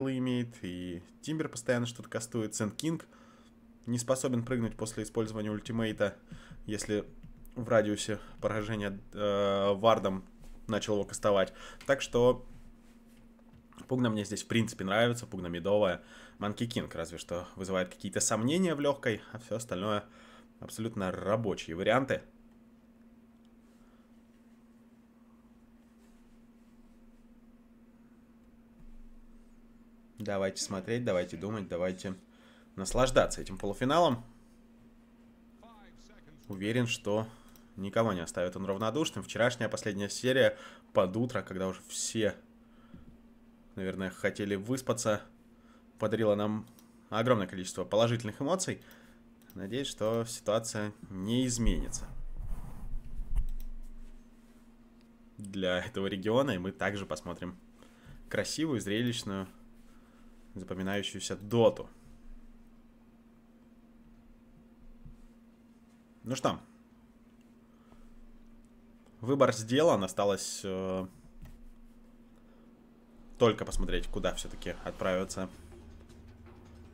имеет, и Тимбер постоянно что-то кастует, Сент Кинг не способен прыгнуть после использования ультимейта, если в радиусе поражения э, Вардом начал его кастовать. Так что Пугна мне здесь в принципе нравится, Пугна медовая. Манки Кинг разве что вызывает какие-то сомнения в легкой, а все остальное абсолютно рабочие варианты. Давайте смотреть, давайте думать, давайте наслаждаться этим полуфиналом. Уверен, что никого не оставит он равнодушным. Вчерашняя последняя серия под утро, когда уже все, наверное, хотели выспаться, подарила нам огромное количество положительных эмоций. Надеюсь, что ситуация не изменится для этого региона, и мы также посмотрим красивую, зрелищную запоминающуюся доту. Ну что, выбор сделан, осталось э, только посмотреть, куда все-таки отправятся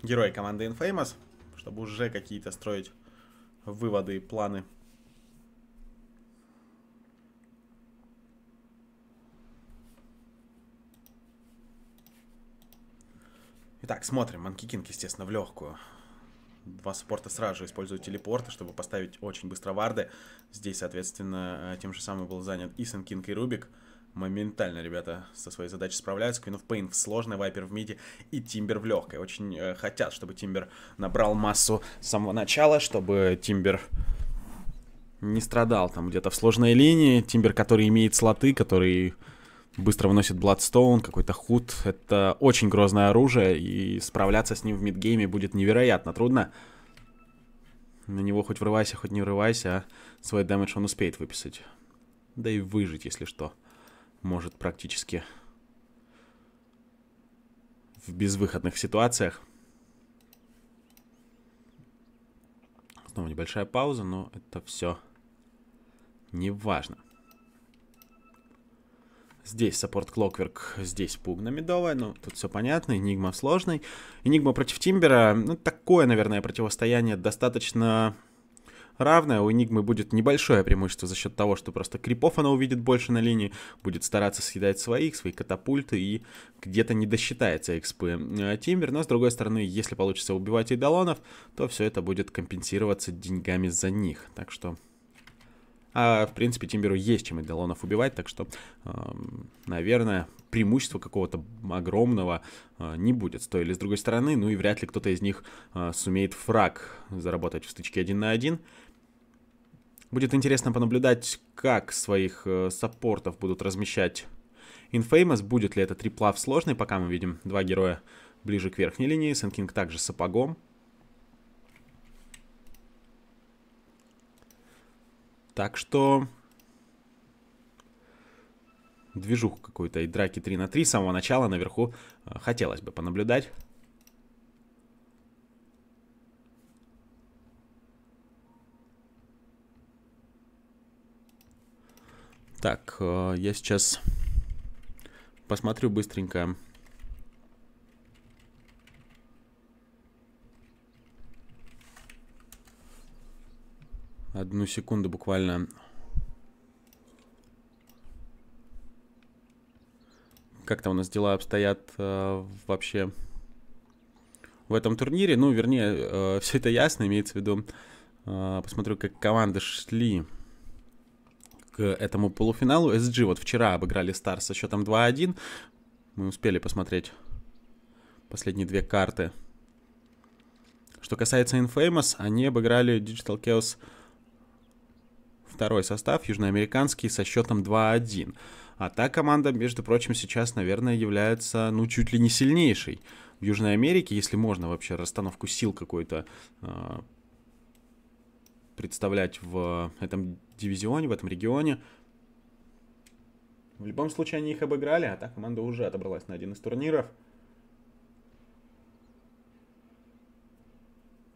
герои команды Infamous, чтобы уже какие-то строить выводы и планы. Итак, смотрим. Манкикинг, естественно, в легкую. Два саппорта сразу же используют телепорты, чтобы поставить очень быстро варды. Здесь, соответственно, э, тем же самым был занят и Сенкинг, и Рубик. Моментально ребята со своей задачей справляются. Queen of Pain в сложной, Вайпер в миде и Тимбер в легкой. Очень э, хотят, чтобы Тимбер набрал массу с самого начала, чтобы Тимбер не страдал там где-то в сложной линии. Тимбер, который имеет слоты, который быстро выносит Бладстоун, какой-то худ. Это очень грозное оружие, и справляться с ним в мидгейме будет невероятно трудно. На него хоть врывайся, хоть не врывайся, а свой дэмэдж он успеет выписать. Да и выжить, если что. Может практически в безвыходных ситуациях. Снова небольшая пауза, но это все неважно. важно. Здесь саппорт Клокверк, здесь пугна медовая, ну, тут все понятно, Энигма в сложной. Энигма против Тимбера, ну, такое, наверное, противостояние достаточно равное. У Энигмы будет небольшое преимущество за счет того, что просто крипов она увидит больше на линии, будет стараться съедать своих, свои катапульты и где-то не досчитается XP. Э, Тимбер. Но, с другой стороны, если получится убивать идолонов, то все это будет компенсироваться деньгами за них. Так что а, в принципе, Тимберу есть чем Эделонов убивать, так что, эм, наверное, преимущества какого-то огромного э, не будет с той или с другой стороны. Ну и вряд ли кто-то из них э, сумеет фраг заработать в стычке один на один. Будет интересно понаблюдать, как своих э, саппортов будут размещать Infamous. Будет ли это трипла сложный пока мы видим два героя ближе к верхней линии. Сенкинг также с сапогом. Так что... движух какой то и драки 3 на 3 с самого начала наверху э, хотелось бы понаблюдать. Так, э, я сейчас посмотрю быстренько Одну секунду буквально. Как там у нас дела обстоят э, вообще в этом турнире? Ну, вернее, э, все это ясно, имеется в виду. Э, посмотрю, как команды шли к этому полуфиналу. SG вот вчера обыграли Стар со счетом 2-1. Мы успели посмотреть последние две карты. Что касается Infamous, они обыграли Digital Chaos второй состав, южноамериканский, со счетом 2-1. А та команда, между прочим, сейчас, наверное, является, ну, чуть ли не сильнейшей в Южной Америке, если можно вообще расстановку сил какой-то э, представлять в этом дивизионе, в этом регионе. В любом случае они их обыграли, а та команда уже отобралась на один из турниров.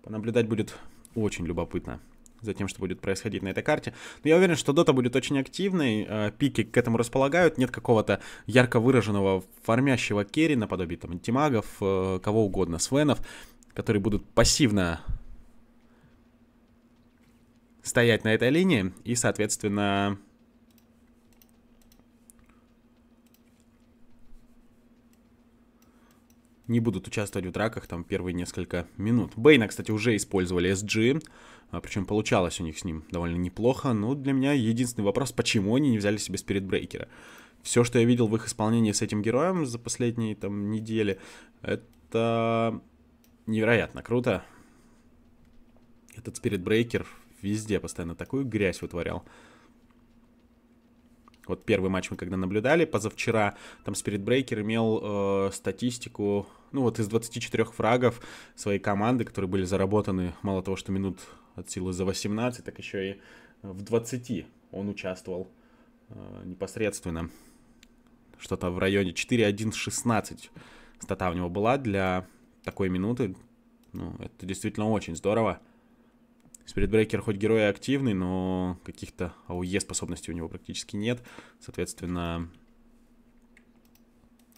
Понаблюдать будет очень любопытно за тем, что будет происходить на этой карте. Но я уверен, что дота будет очень активной, а, пики к этому располагают, нет какого-то ярко выраженного фармящего керри, наподобие там антимагов, э, кого угодно, свенов, которые будут пассивно стоять на этой линии и, соответственно, не будут участвовать в драках там первые несколько минут. Бейна, кстати, уже использовали SG, а, причем получалось у них с ним довольно неплохо, но для меня единственный вопрос, почему они не взяли себе спиритбрейкера. Все, что я видел в их исполнении с этим героем за последние там недели, это невероятно круто. Этот спиритбрейкер везде постоянно такую грязь вытворял. Вот первый матч мы когда наблюдали, позавчера там Спиритбрейкер имел э, статистику, ну вот из 24 фрагов своей команды, которые были заработаны, мало того, что минут от силы за 18, так еще и в 20 он участвовал э, непосредственно. Что-то в районе 4-1-16 стата у него была для такой минуты. Ну, это действительно очень здорово. Спиритбрейкер хоть герой активный, но каких-то АОЕ способностей у него практически нет. Соответственно,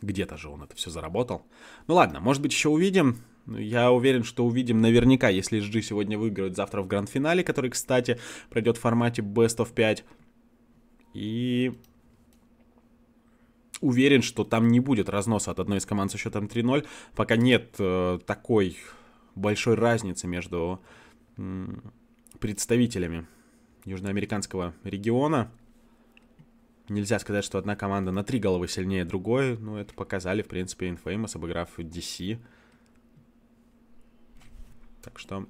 где-то же он это все заработал. Ну ладно, может быть еще увидим. Я уверен, что увидим наверняка, если SG сегодня выиграет завтра в гранд-финале, который, кстати, пройдет в формате Best of 5. И уверен, что там не будет разноса от одной из команд со счетом 3-0. Пока нет э, такой большой разницы между представителями южноамериканского региона. Нельзя сказать, что одна команда на три головы сильнее другой, но это показали, в принципе, Infamous, обыграв DC. Так что...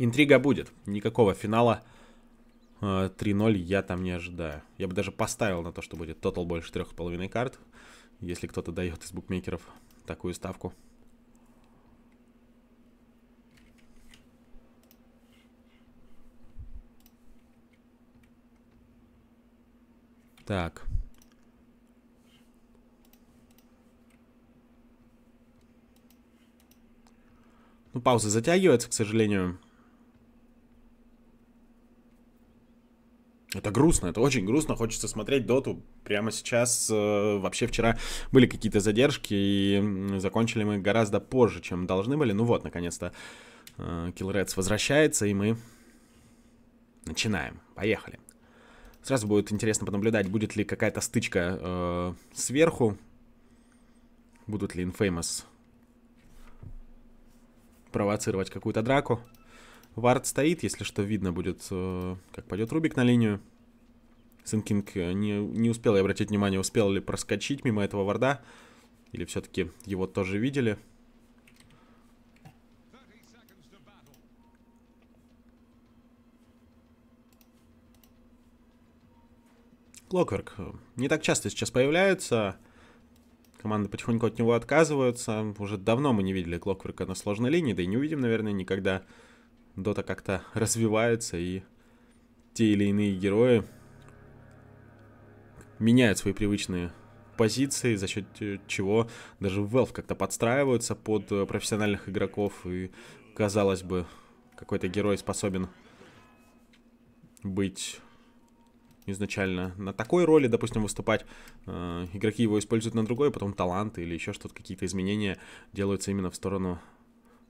Интрига будет. Никакого финала 3-0 э, я там не ожидаю. Я бы даже поставил на то, что будет тотал больше трех половиной карт, если кто-то дает из букмекеров такую ставку. Так. Ну, пауза затягивается, к сожалению. Это грустно, это очень грустно. Хочется смотреть доту прямо сейчас. Э, вообще вчера были какие-то задержки, и закончили мы гораздо позже, чем должны были. Ну вот, наконец-то э, Kill возвращается, и мы начинаем. Поехали. Сразу будет интересно понаблюдать, будет ли какая-то стычка э, сверху. Будут ли Infamous провоцировать какую-то драку. Вард стоит, если что, видно будет, э, как пойдет Рубик на линию. синкинг э, не, не успел я обратить внимание, успел ли проскочить мимо этого варда. Или все-таки его тоже видели. Клокверк э, не так часто сейчас появляется. Команды потихоньку от него отказываются. Уже давно мы не видели Клокверка на сложной линии, да и не увидим, наверное, никогда. Дота как-то развивается, и те или иные герои меняют свои привычные позиции, за счет э, чего даже Valve как-то подстраиваются под э, профессиональных игроков, и, казалось бы, какой-то герой способен быть изначально на такой роли, допустим, выступать. Э, игроки его используют на другой, потом талант или еще что-то, какие-то изменения делаются именно в сторону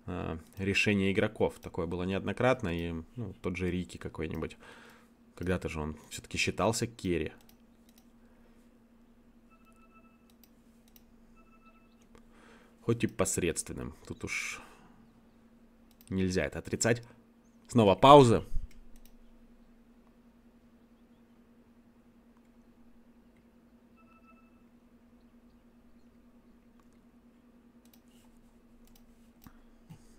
э, решения игроков. Такое было неоднократно, и ну, тот же Рики какой-нибудь. Когда-то же он все-таки считался керри. Хоть и посредственным. Тут уж нельзя это отрицать. Снова пауза.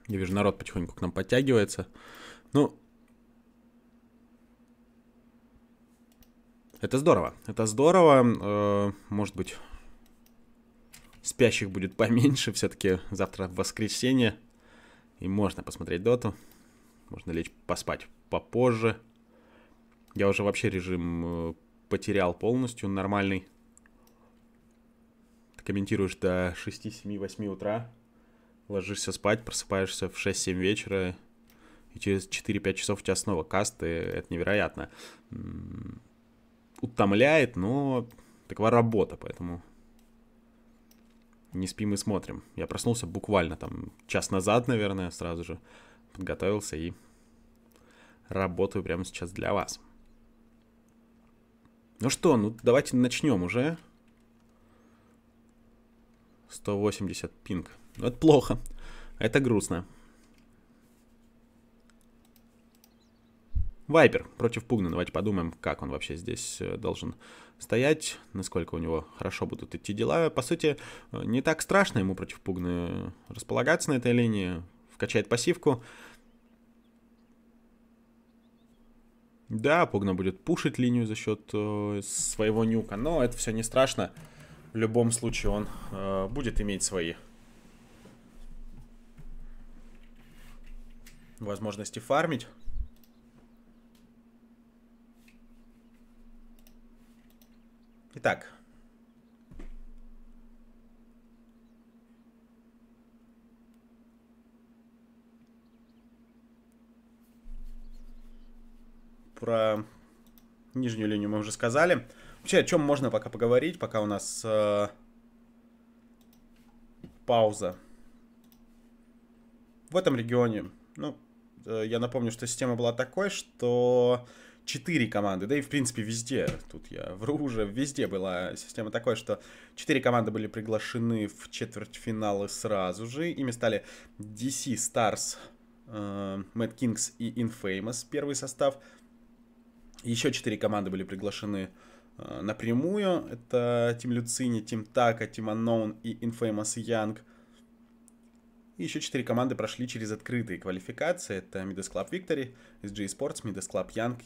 Я вижу, народ потихоньку к нам подтягивается. Ну, это здорово. Это здорово. Э, может быть, спящих будет поменьше. Все-таки завтра воскресенье. И можно посмотреть доту. Можно лечь поспать попозже. Я уже вообще режим э, потерял полностью, нормальный. Ты комментируешь до 6-7-8 утра ложишься спать, просыпаешься в 6-7 вечера, и через 4-5 часов у тебя снова касты, это невероятно. Утомляет, но такова работа, поэтому не спим и смотрим. Я проснулся буквально там час назад, наверное, сразу же подготовился и работаю прямо сейчас для вас. Ну что, ну давайте начнем уже. 180 пинг. Ну, это плохо. Это грустно. Вайпер против Пугна. Давайте подумаем, как он вообще здесь э, должен стоять, насколько у него хорошо будут идти дела. По сути, э, не так страшно ему против Пугна э, располагаться на этой линии. Вкачает пассивку. Да, Пугна будет пушить линию за счет своего нюка, но это все не страшно. В любом случае он будет иметь свои возможности фармить. Итак. Про нижнюю линию мы уже сказали. Вообще, о чем можно пока поговорить, пока у нас э, пауза. В этом регионе, ну, Э, я напомню, что система была такой, что четыре команды, да и в принципе везде, тут я вру уже, везде была система такой, что четыре команды были приглашены в четвертьфиналы сразу же, ими стали DC Stars, э, Mad Kings и Infamous первый состав, еще четыре команды были приглашены э, напрямую, это Team Lucini, Team Taka, Team Unknown и Infamous Young – и еще четыре команды прошли через открытые квалификации. Это Midas Club Victory, SG Sports, Midas Club Young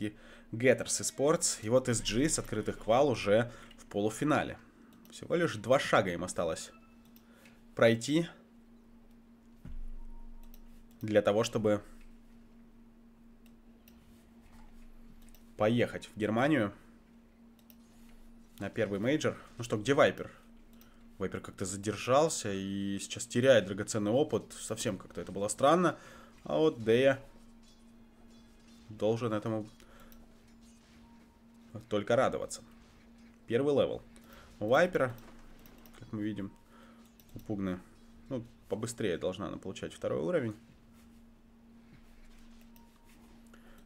Getters Sports. И вот SG с открытых квал уже в полуфинале. Всего лишь два шага им осталось пройти для того, чтобы поехать в Германию на первый мейджор. Ну что, где Вайпер? Вайпер как-то задержался и сейчас теряет драгоценный опыт. Совсем как-то это было странно. А вот Дея должен этому только радоваться. Первый левел. У Вайпера, как мы видим, у Пугны, ну, побыстрее должна она получать второй уровень.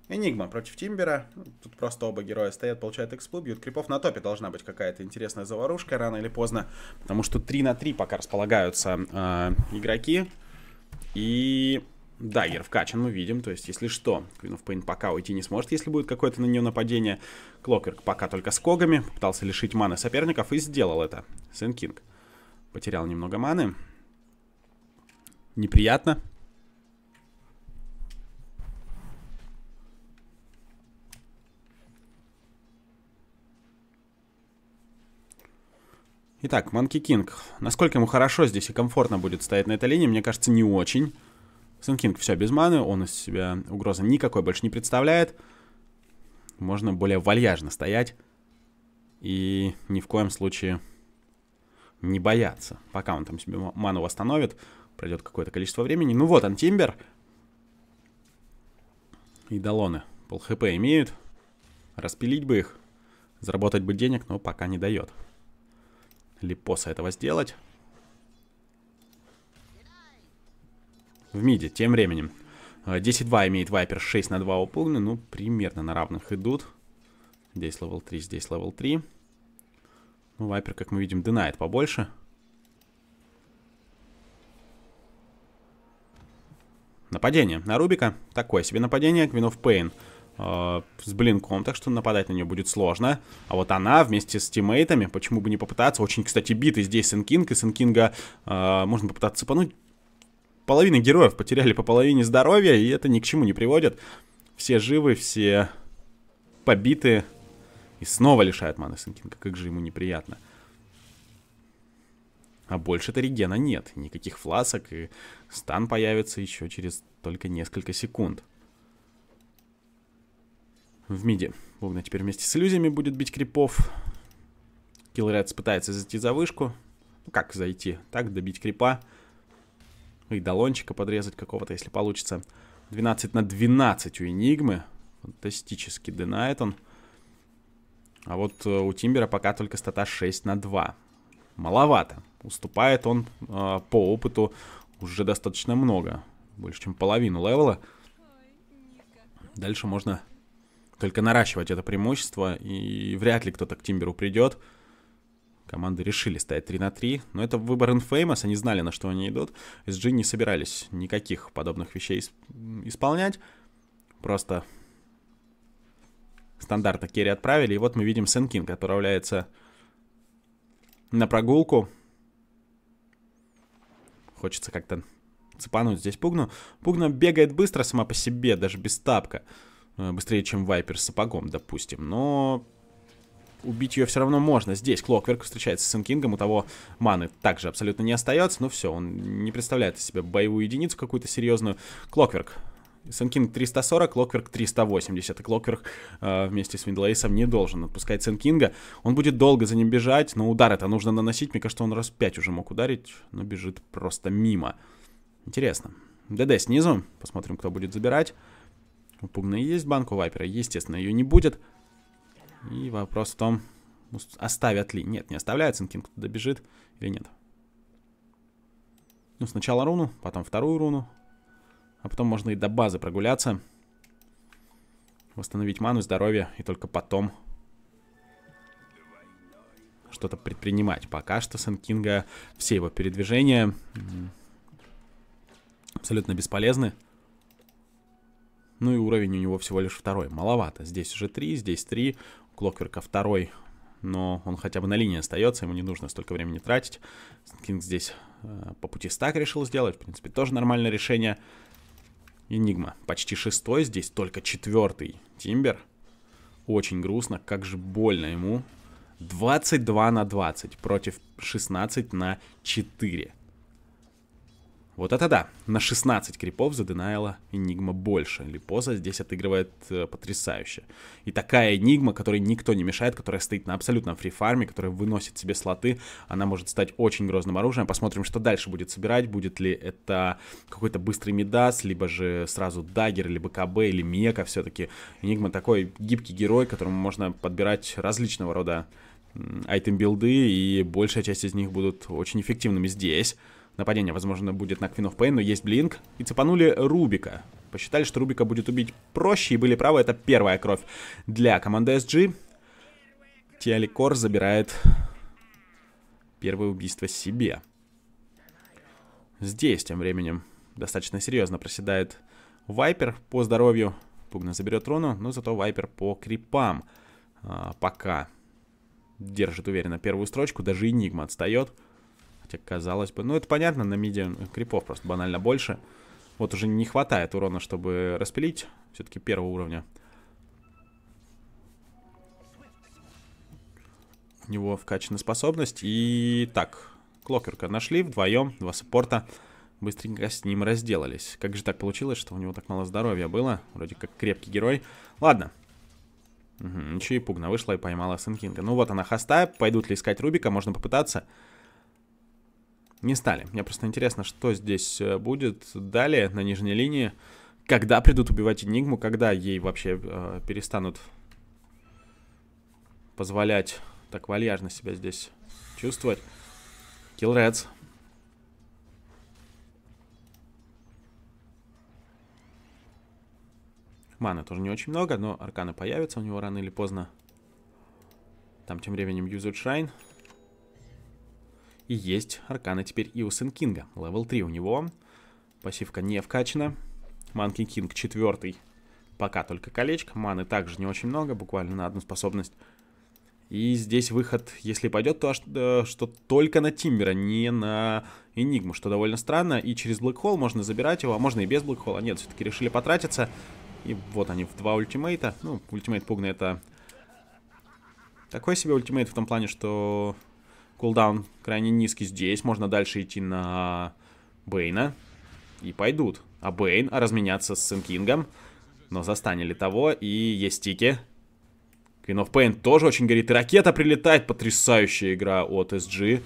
Энигма против Тимбера. Тут просто оба героя стоят, получают эксплу, бьют крипов. На топе должна быть какая-то интересная заварушка рано или поздно, потому что 3 на 3 пока располагаются э, игроки. И дагер вкачан, мы видим. То есть, если что, Queen of Pain пока уйти не сможет, если будет какое-то на нее нападение. Клокерк пока только с когами. пытался лишить маны соперников и сделал это. Сен Кинг потерял немного маны. Неприятно. Итак, Манки Кинг. Насколько ему хорошо здесь и комфортно будет стоять на этой линии, мне кажется, не очень. Сенкинг все без маны, он из себя угрозы никакой больше не представляет. Можно более вальяжно стоять. И ни в коем случае не бояться. Пока он там себе ману восстановит, пройдет какое-то количество времени. Ну вот он, Тимбер. И Далоны. Пол хп имеют. Распилить бы их. Заработать бы денег, но пока не дает. Липоса этого сделать. В миде, тем временем. 10-2 э, имеет Вайпер, 6 на 2 упугны. Ну, примерно на равных идут. Здесь левел 3, здесь левел 3. Ну, Вайпер, как мы видим, динает побольше. Нападение на Рубика. Такое себе нападение. Квин оф Пейн. Э, с блинком, так что нападать на нее будет сложно. А вот она вместе с тиммейтами, почему бы не попытаться, очень, кстати, битый здесь Сенкинг, и Сенкинга э, можно попытаться цепануть. Половина героев потеряли по половине здоровья, и это ни к чему не приводит. Все живы, все побиты, и снова лишают маны Сенкинга, как же ему неприятно. А больше-то регена нет, никаких фласок, и стан появится еще через только несколько секунд в миде. Богна теперь вместе с иллюзиями будет бить крипов. Киллрядс пытается зайти за вышку. Ну как зайти? Так, добить крипа. И долончика подрезать какого-то, если получится. 12 на 12 у Энигмы. Фантастически динает он. А вот э, у Тимбера пока только стата 6 на 2. Маловато. Уступает он э, по опыту уже достаточно много. Больше, чем половину левела. Дальше можно только наращивать это преимущество, и вряд ли кто-то к Тимберу придет. Команды решили стоять 3 на 3, но это выбор Infamous, они знали, на что они идут. SG не собирались никаких подобных вещей исполнять, просто стандарта керри отправили, и вот мы видим Сенкинг отправляется на прогулку. Хочется как-то цепануть здесь Пугну. Пугна бегает быстро сама по себе, даже без тапка. Э, быстрее, чем Вайпер с сапогом, допустим. Но убить ее все равно можно. Здесь Клокверк встречается с Инкингом, у того маны также абсолютно не остается. Ну все, он не представляет из себя боевую единицу какую-то серьезную. Клокверк. Сенкинг 340, Клокверк 380. И Клокверк э, вместе с Виндлейсом не должен отпускать Сенкинга. Он будет долго за ним бежать, но удар это нужно наносить. Мне кажется, он раз пять уже мог ударить, но бежит просто мимо. Интересно. ДД снизу. Посмотрим, кто будет забирать. Пугна есть банку вайпера? Естественно, ее не будет. И вопрос в том, оставят ли. Нет, не оставляют. Синкинг туда бежит или нет. Ну, сначала руну, потом вторую руну. А потом можно и до базы прогуляться. Восстановить ману, здоровье. И только потом что-то предпринимать. Пока что Сэнкинга все его передвижения абсолютно бесполезны. Ну и уровень у него всего лишь второй. Маловато. Здесь уже три, здесь три. У Клокверка второй, но он хотя бы на линии остается, ему не нужно столько времени тратить. Кинг здесь э, по пути стак решил сделать. В принципе, тоже нормальное решение. Энигма. Почти шестой, здесь только четвертый Тимбер. Очень грустно, как же больно ему. 22 на 20 против 16 на 4. Вот это да. На 16 крипов заденайла Энигма больше. Липоза здесь отыгрывает э, потрясающе. И такая Энигма, которой никто не мешает, которая стоит на абсолютном фрифарме, которая выносит себе слоты, она может стать очень грозным оружием. Посмотрим, что дальше будет собирать. Будет ли это какой-то быстрый медас, либо же сразу Дагер, либо КБ, или Мека все-таки. Энигма такой гибкий герой, которому можно подбирать различного рода айтем-билды, и большая часть из них будут очень эффективными здесь. Нападение, возможно, будет на Квинов Пейн, но есть блинк. И цепанули Рубика. Посчитали, что Рубика будет убить проще, и были правы, это первая кровь для команды SG. Тиаликор забирает первое убийство себе. Здесь, тем временем, достаточно серьезно проседает Вайпер по здоровью. Пугна заберет руну, но зато Вайпер по крипам а, пока держит уверенно первую строчку. Даже Энигма отстает. Хотя, казалось бы, ну это понятно, на миде крипов просто банально больше. Вот уже не хватает урона, чтобы распилить. Все-таки первого уровня. У него вкачана способность. И так, Клокерка нашли вдвоем, два саппорта. Быстренько с ним разделались. Как же так получилось, что у него так мало здоровья было? Вроде как крепкий герой. Ладно. Угу, еще и пугно вышла и поймала Сынкинга. Ну вот она хоста. Пойдут ли искать Рубика? Можно попытаться не стали. Мне просто интересно, что здесь э, будет далее на нижней линии. Когда придут убивать Энигму, когда ей вообще э, перестанут позволять так вальяжно себя здесь чувствовать. Kill Reds. Маны тоже не очень много, но арканы появятся у него рано или поздно. Там тем временем Юзер Шайн. И есть арканы теперь и у Сэн Кинга. Левел 3 у него. Пассивка не вкачана. Манки Кинг 4. Пока только колечко. Маны также не очень много, буквально на одну способность. И здесь выход, если пойдет, то что, э, что только на Тиммера, не на Энигму, что довольно странно. И через Black Hole можно забирать его, а можно и без Black Hole. А нет, все-таки решили потратиться. И вот они в два ультимейта. Ну, ультимейт Пугна это такой себе ультимейт в том плане, что Кулдаун крайне низкий здесь. Можно дальше идти на Бейна. И пойдут. А Бейн разменяться с Сенкингом. Но застанили того. И есть тики. Queen of Pain тоже очень горит. И ракета прилетает. Потрясающая игра от SG.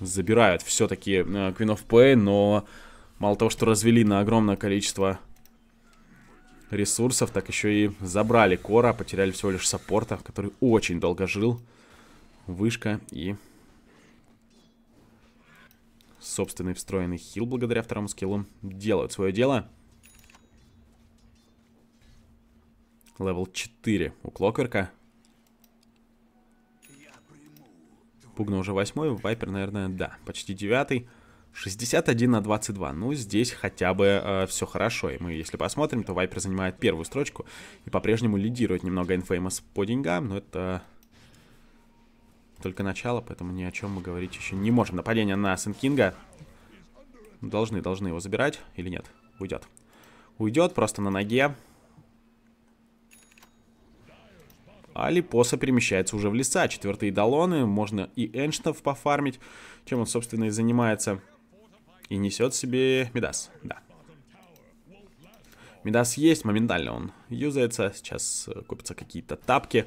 Забирают все-таки э, Queen of Pain. Но мало того, что развели на огромное количество ресурсов, так еще и забрали кора, потеряли всего лишь саппорта, который очень долго жил. Вышка и собственный встроенный хил благодаря второму скиллу. Делают свое дело. Левел 4 у Клокверка. Пугна уже восьмой, Вайпер, наверное, да, почти девятый. 61 на 22. Ну, здесь хотя бы э, все хорошо. И мы, если посмотрим, то Вайпер занимает первую строчку и по-прежнему лидирует немного Infamous по деньгам, но это только начало, поэтому ни о чем мы говорить еще не можем. Нападение на Сенкинга. Должны, должны его забирать или нет? Уйдет. Уйдет просто на ноге. А перемещается уже в леса. Четвертые долоны. Можно и Энштов пофармить, чем он, собственно, и занимается. И несет себе Медас. Да. Медас есть моментально он юзается. Сейчас э, купятся какие-то Тапки.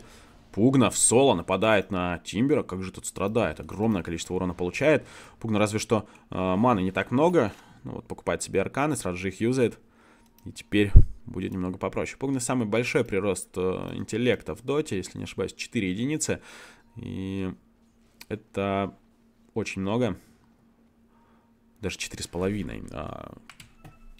Пугна в соло нападает на Тимбера. Как же тут страдает. Огромное количество урона получает. Пугна разве что э, маны не так много. Ну вот покупает себе арканы, сразу же их юзает. И теперь будет немного попроще. Пугна самый большой прирост э, интеллекта в доте, если не ошибаюсь, 4 единицы. И это очень много. Даже 4,5. Э,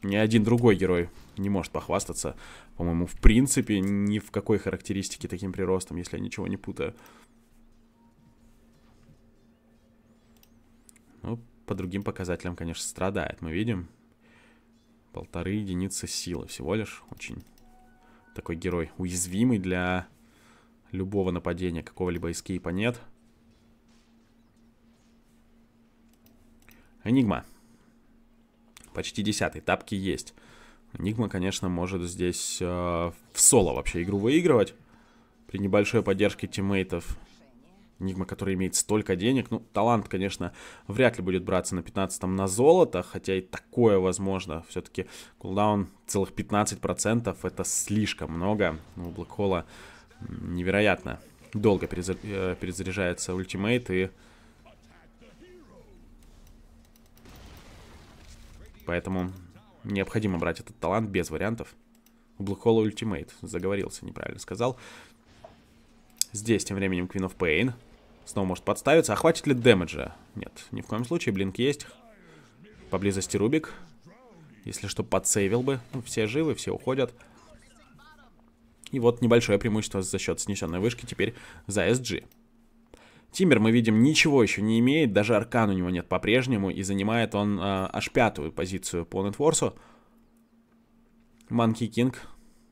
ни один другой герой не может похвастаться, по-моему, в принципе, ни в какой характеристике таким приростом, если я ничего не путаю. Ну, по другим показателям, конечно, страдает, мы видим. Полторы единицы силы всего лишь. Очень такой герой уязвимый для любого нападения, какого-либо эскейпа нет. Энигма почти десятый, тапки есть. Нигма, конечно, может здесь э, в соло вообще игру выигрывать. При небольшой поддержке тиммейтов. Нигма, который имеет столько денег. Ну, талант, конечно, вряд ли будет браться на 15-м на золото. Хотя и такое возможно. Все-таки кулдаун целых 15% это слишком много. У Блэкхола невероятно долго э, перезаряжается ультимейт и Поэтому необходимо брать этот талант без вариантов. У Black Hole Ultimate. Заговорился, неправильно сказал. Здесь тем временем Queen of Pain. Снова может подставиться. А хватит ли дэмэджа? Нет, ни в коем случае. Блинк есть. Поблизости Рубик. Если что, подсейвил бы. Ну, все живы, все уходят. И вот небольшое преимущество за счет снесенной вышки теперь за SG. Тиммер, мы видим, ничего еще не имеет, даже аркан у него нет по-прежнему, и занимает он э, аж пятую позицию по нетворсу. Манки Кинг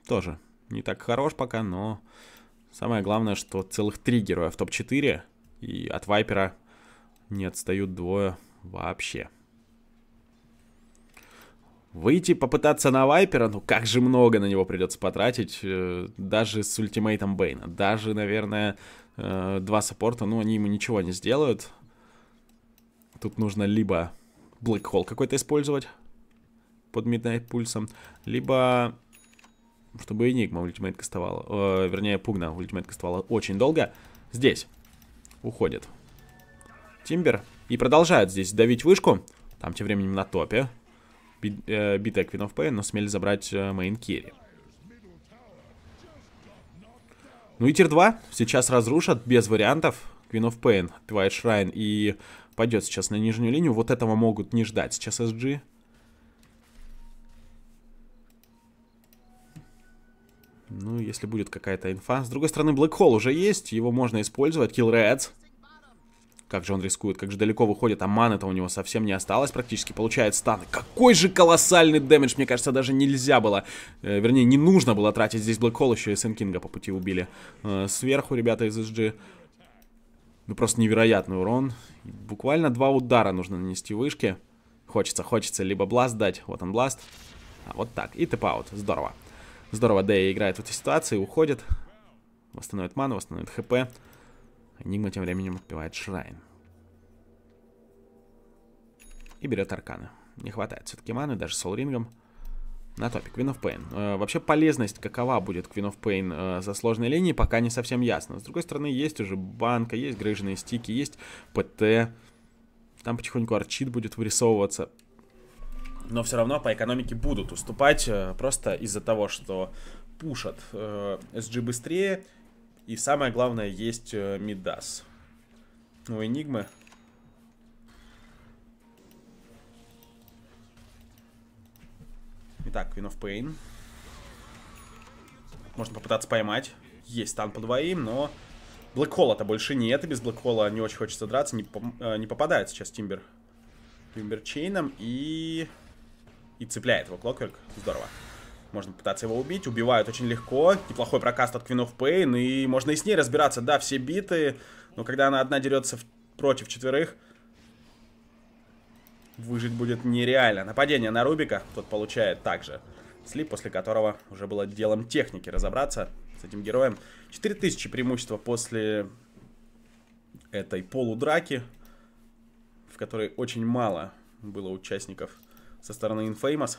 тоже не так хорош пока, но самое главное, что целых три героя в топ-4, и от Вайпера не отстают двое вообще. Выйти попытаться на Вайпера, ну как же много на него придется потратить, э, даже с ультимейтом Бейна, даже, наверное, Э, два саппорта, ну, они ему ничего не сделают. Тут нужно либо Black Hole какой-то использовать под Midnight пульсом, либо чтобы Enigma ультимейт кастовала, э, вернее, Пугна ультимейт кастовала очень долго. Здесь уходит Тимбер и продолжает здесь давить вышку. Там тем временем на топе. Э, битая Queen of Pain, но смели забрать э, мейн керри. Ну и тир 2 сейчас разрушат без вариантов. Queen of Pain отбивает Шрайн и пойдет сейчас на нижнюю линию. Вот этого могут не ждать сейчас SG. Ну, если будет какая-то инфа. С другой стороны, Black Hole уже есть, его можно использовать. Kill Reds. Как же он рискует, как же далеко выходит, а маны-то у него совсем не осталось, практически получает станы. Какой же колоссальный дэмэдж, мне кажется, даже нельзя было, э, вернее, не нужно было тратить здесь Блэк Холл, еще и Сенкинга по пути убили. Э, сверху ребята из SG. Ну, просто невероятный урон. Буквально два удара нужно нанести вышки. Хочется, хочется либо бласт дать. Вот он бласт. А, вот так. И тэп-аут. Здорово. Здорово Дэй играет в этой ситуации, уходит. Восстановит ману, восстановит хп. Энигма тем временем отпивает Шрайн. И берет Арканы. Не хватает все-таки маны, даже с Олрингом. На топе, Queen of Pain. Э, вообще полезность какова будет Queen of Pain э, за сложной линии, пока не совсем ясно. С другой стороны, есть уже банка, есть грыжные стики, есть ПТ. Там потихоньку арчит будет вырисовываться. Но все равно по экономике будут уступать э, просто из-за того, что пушат. Э, SG быстрее, и самое главное, есть э, Мидас. Ну, Энигмы. Итак, Queen of Pain. Можно попытаться поймать. Есть стан по двоим, но... Блэкхола-то больше нет, и без Блэкхола не очень хочется драться. Не, по... Э, не попадает сейчас Тимбер. Тимбер Тимберчейном и... И цепляет его Клокверк. Здорово. Можно пытаться его убить, убивают очень легко. Неплохой прокаст от Queen of Pain, и можно и с ней разбираться. Да, все биты, но когда она одна дерется в... против четверых, выжить будет нереально. Нападение на Рубика тот получает также. Слип, после которого уже было делом техники разобраться с этим героем. 4000 преимущества после этой полудраки, в которой очень мало было участников со стороны Infamous.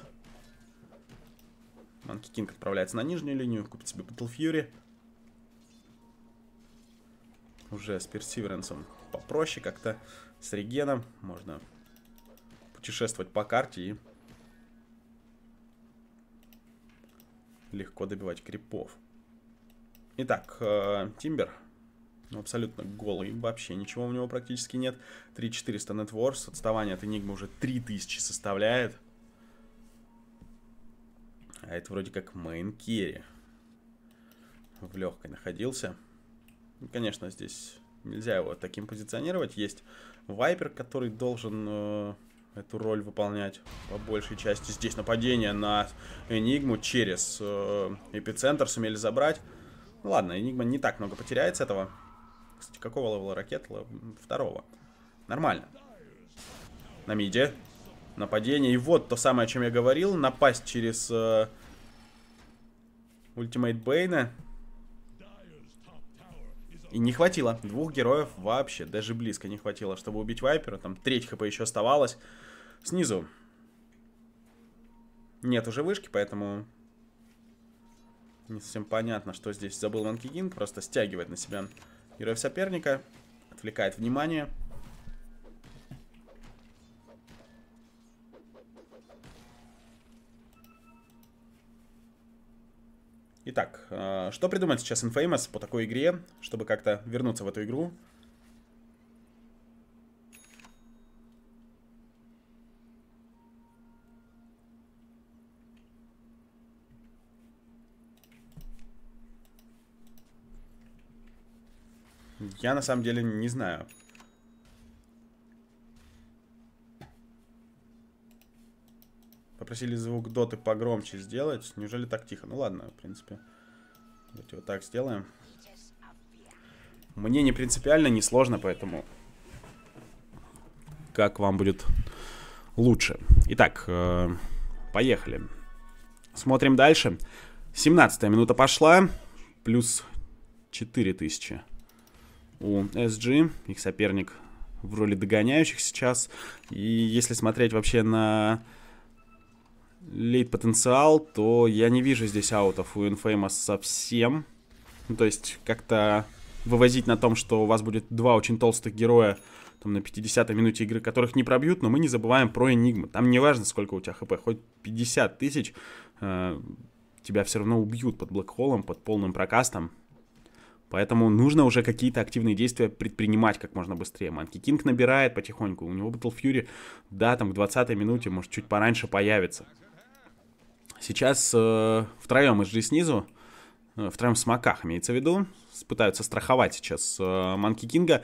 Манки Кинг отправляется на нижнюю линию, купит себе Battle Fury. Уже с Персиверенсом попроще как-то. С Регеном можно путешествовать по карте и легко добивать крипов. Итак, э, Тимбер. Ну, абсолютно голый, вообще ничего у него практически нет. 3400 Net Wars, отставание от Enigma уже 3000 составляет. А это вроде как main carry. В легкой находился. Ну, конечно, здесь нельзя его таким позиционировать. Есть вайпер, который должен э, эту роль выполнять по большей части. Здесь нападение на Энигму через э, эпицентр сумели забрать. Ну, ладно, Энигма не так много потеряет с этого. Кстати, какого левела ракет? Второго. Нормально. На миде. Нападение. И вот то самое, о чем я говорил. Напасть через э, Ультимейт Бейна. И не хватило. Двух героев вообще, даже близко не хватило, чтобы убить Вайпера. Там треть хп еще оставалось. Снизу нет уже вышки, поэтому не совсем понятно, что здесь забыл Манкигин. Просто стягивает на себя героев соперника, отвлекает внимание. Итак, э, что придумает сейчас Infamous по такой игре, чтобы как-то вернуться в эту игру? Я на самом деле не знаю. просили звук доты погромче сделать. Неужели так тихо? Ну ладно, в принципе. Давайте вот так сделаем. Мне не принципиально, не сложно, поэтому... Как вам будет лучше. Итак, э, поехали. Смотрим дальше. 17 минута пошла. Плюс 4000 у SG. Их соперник в роли догоняющих сейчас. И если смотреть вообще на лейт-потенциал, то я не вижу здесь аутов у Infamous совсем. Ну, то есть как-то вывозить на том, что у вас будет два очень толстых героя там, на 50-й минуте игры, которых не пробьют, но мы не забываем про Enigma, Там не важно, сколько у тебя хп, хоть 50 тысяч, э, тебя все равно убьют под блэкхолом, под полным прокастом. Поэтому нужно уже какие-то активные действия предпринимать как можно быстрее. Манки Кинг набирает потихоньку, у него Battle Fury, да, там к 20-й минуте, может, чуть пораньше появится. Сейчас э, втроем из снизу, э, втроем с Маках имеется в виду, пытаются страховать сейчас э, Манки Кинга.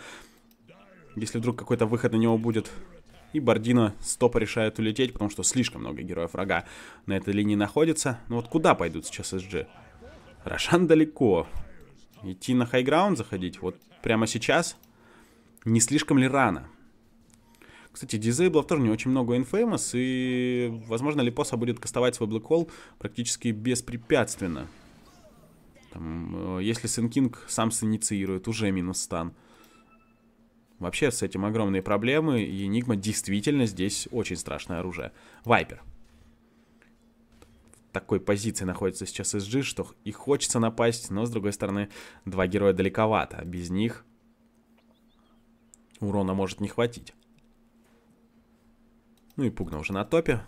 Если вдруг какой-то выход на него будет. И Бордино стопа решает улететь, потому что слишком много героев врага на этой линии находится. Ну вот куда пойдут сейчас SG? Рошан далеко. Идти на хайграунд заходить вот прямо сейчас? Не слишком ли рано? Кстати, дизейблов тоже не очень много Infamous, и, возможно, Липоса будет кастовать свой Black Hole практически беспрепятственно. Там, э, если Сенкинг сам синициирует, уже минус стан. Вообще с этим огромные проблемы, и Enigma действительно здесь очень страшное оружие. Вайпер. В такой позиции находится сейчас SG, что и хочется напасть, но с другой стороны, два героя далековато. А без них урона может не хватить. Ну и Пугна уже на топе.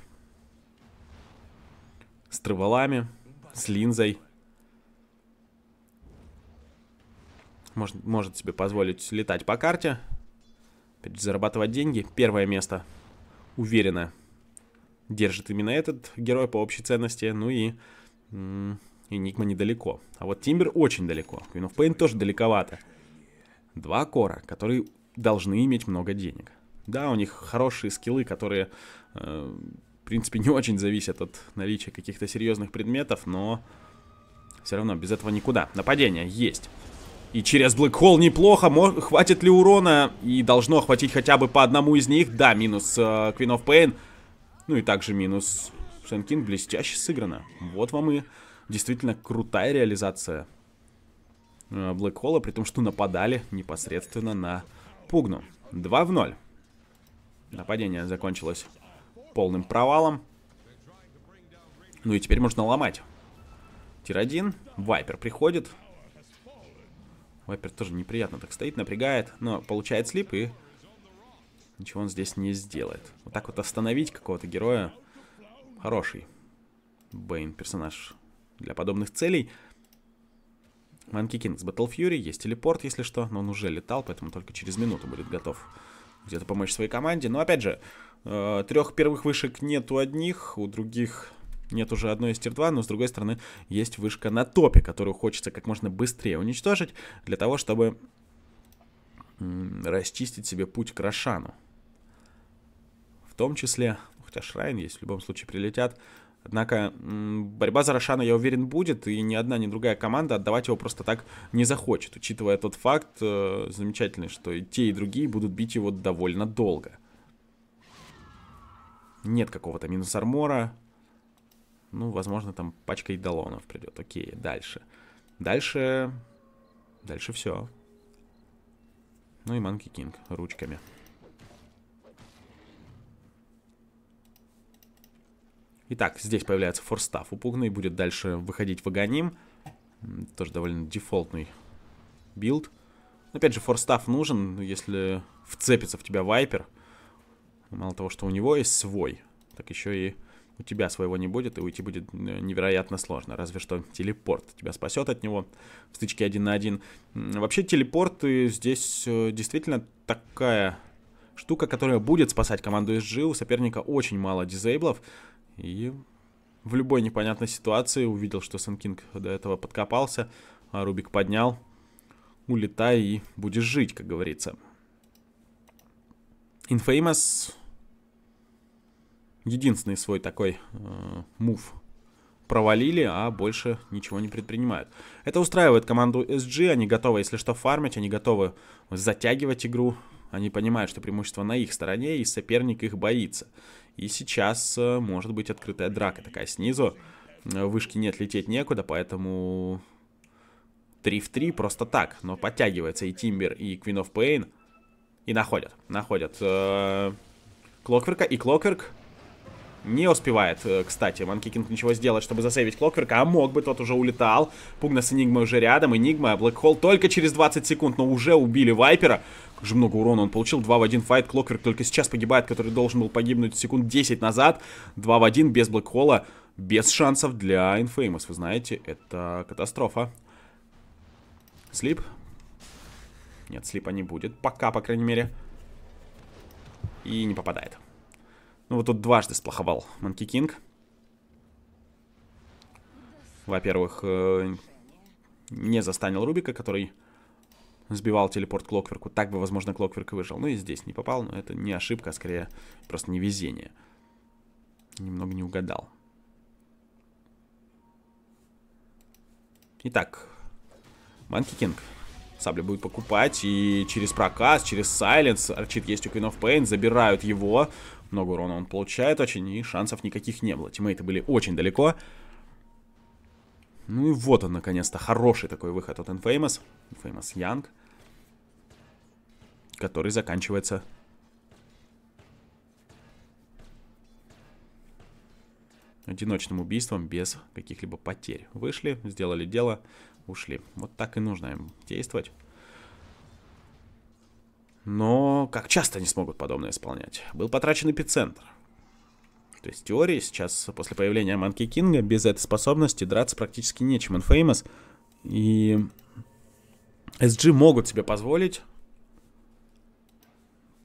С траволами, с линзой. Может, может себе позволить летать по карте. Зарабатывать деньги. Первое место. Уверенно. Держит именно этот герой по общей ценности. Ну и... и Энигма недалеко. А вот Тимбер очень далеко. Queen of Pain тоже далековато. Два кора, которые должны иметь много денег. Да, у них хорошие скиллы, которые, э, в принципе, не очень зависят от наличия каких-то серьезных предметов, но все равно без этого никуда. Нападение есть. И через Black Hole неплохо. хватит ли урона? И должно хватить хотя бы по одному из них. Да, минус э, Queen of Pain. Ну и также минус Шенкин. Блестяще сыграно. Вот вам и действительно крутая реализация э, Black при том, что нападали непосредственно на Пугну. 2 в 0. Нападение закончилось полным провалом. Ну и теперь можно ломать. Тир один. Вайпер приходит. Вайпер тоже неприятно так стоит, напрягает, но получает слип и ничего он здесь не сделает. Вот так вот остановить какого-то героя хороший. Бэйн персонаж для подобных целей. Манки с Battle Fury, есть телепорт, если что, но он уже летал, поэтому только через минуту будет готов где-то помочь своей команде. Но опять же, э, трех первых вышек нет у одних, у других нет уже одной из тир-2, но с другой стороны есть вышка на топе, которую хочется как можно быстрее уничтожить для того, чтобы расчистить себе путь к Рошану. В том числе, хотя Шрайн есть, в любом случае прилетят, Однако борьба за Рошана, я уверен, будет, и ни одна, ни другая команда отдавать его просто так не захочет, учитывая тот факт э, замечательный, что и те, и другие будут бить его довольно долго. Нет какого-то минус армора. Ну, возможно, там пачка идолонов придет. Окей, дальше. Дальше... Дальше все. Ну и Манки Кинг ручками. Итак, здесь появляется форстав упуганный, будет дальше выходить ваганим. Тоже довольно дефолтный билд. Опять же, форстав нужен, если вцепится в тебя вайпер. Мало того, что у него есть свой, так еще и у тебя своего не будет, и уйти будет э, невероятно сложно. Разве что телепорт тебя спасет от него в стычке один на один. Вообще телепорт здесь э, действительно такая штука, которая будет спасать команду из У соперника очень мало дизейблов. И в любой непонятной ситуации увидел, что Санкинг до этого подкопался, а Рубик поднял. Улетай и будешь жить, как говорится. Infamous единственный свой такой э, мув провалили, а больше ничего не предпринимают. Это устраивает команду SG, они готовы, если что, фармить, они готовы затягивать игру, они понимают, что преимущество на их стороне, и соперник их боится. И сейчас э, может быть открытая драка такая снизу. Э, вышки нет, лететь некуда, поэтому 3 в 3 просто так. Но подтягивается и Тимбер, и Квинов Пейн И находят, находят Клокверка, э, и Клокверк не успевает, э, кстати, Манкикинг ничего сделать, чтобы засейвить Клокверка, а мог бы, тот уже улетал. Пугна с Энигмой уже рядом, Энигма, Блэк Холл только через 20 секунд, но уже убили Вайпера. Как же много урона он получил, 2 в 1 файт, Клокверк только сейчас погибает, который должен был погибнуть секунд 10 назад. 2 в 1 без Блэк Холла, без шансов для Инфеймос, вы знаете, это катастрофа. Слип? Нет, слипа не будет, пока, по крайней мере. И не попадает. Ну вот тут дважды сплоховал Манки Кинг. Во-первых, э, не застанил Рубика, который сбивал телепорт Клокверку. Так бы, возможно, Клокверк и выжил. Ну и здесь не попал, но это не ошибка, а скорее просто невезение. Немного не угадал. Итак, Манки Кинг. Сабля будет покупать, и через проказ, через сайленс, Арчит есть у Queen of Pain, забирают его. Много урона он получает очень, и шансов никаких не было. Тиммейты были очень далеко. Ну и вот он, наконец-то, хороший такой выход от Infamous. Infamous Young. Который заканчивается... Одиночным убийством без каких-либо потерь. Вышли, сделали дело, ушли. Вот так и нужно им действовать. Но как часто они смогут подобное исполнять? Был потрачен эпицентр. То есть в теории сейчас, после появления Манки Кинга, без этой способности драться практически нечем. Infamous и SG могут себе позволить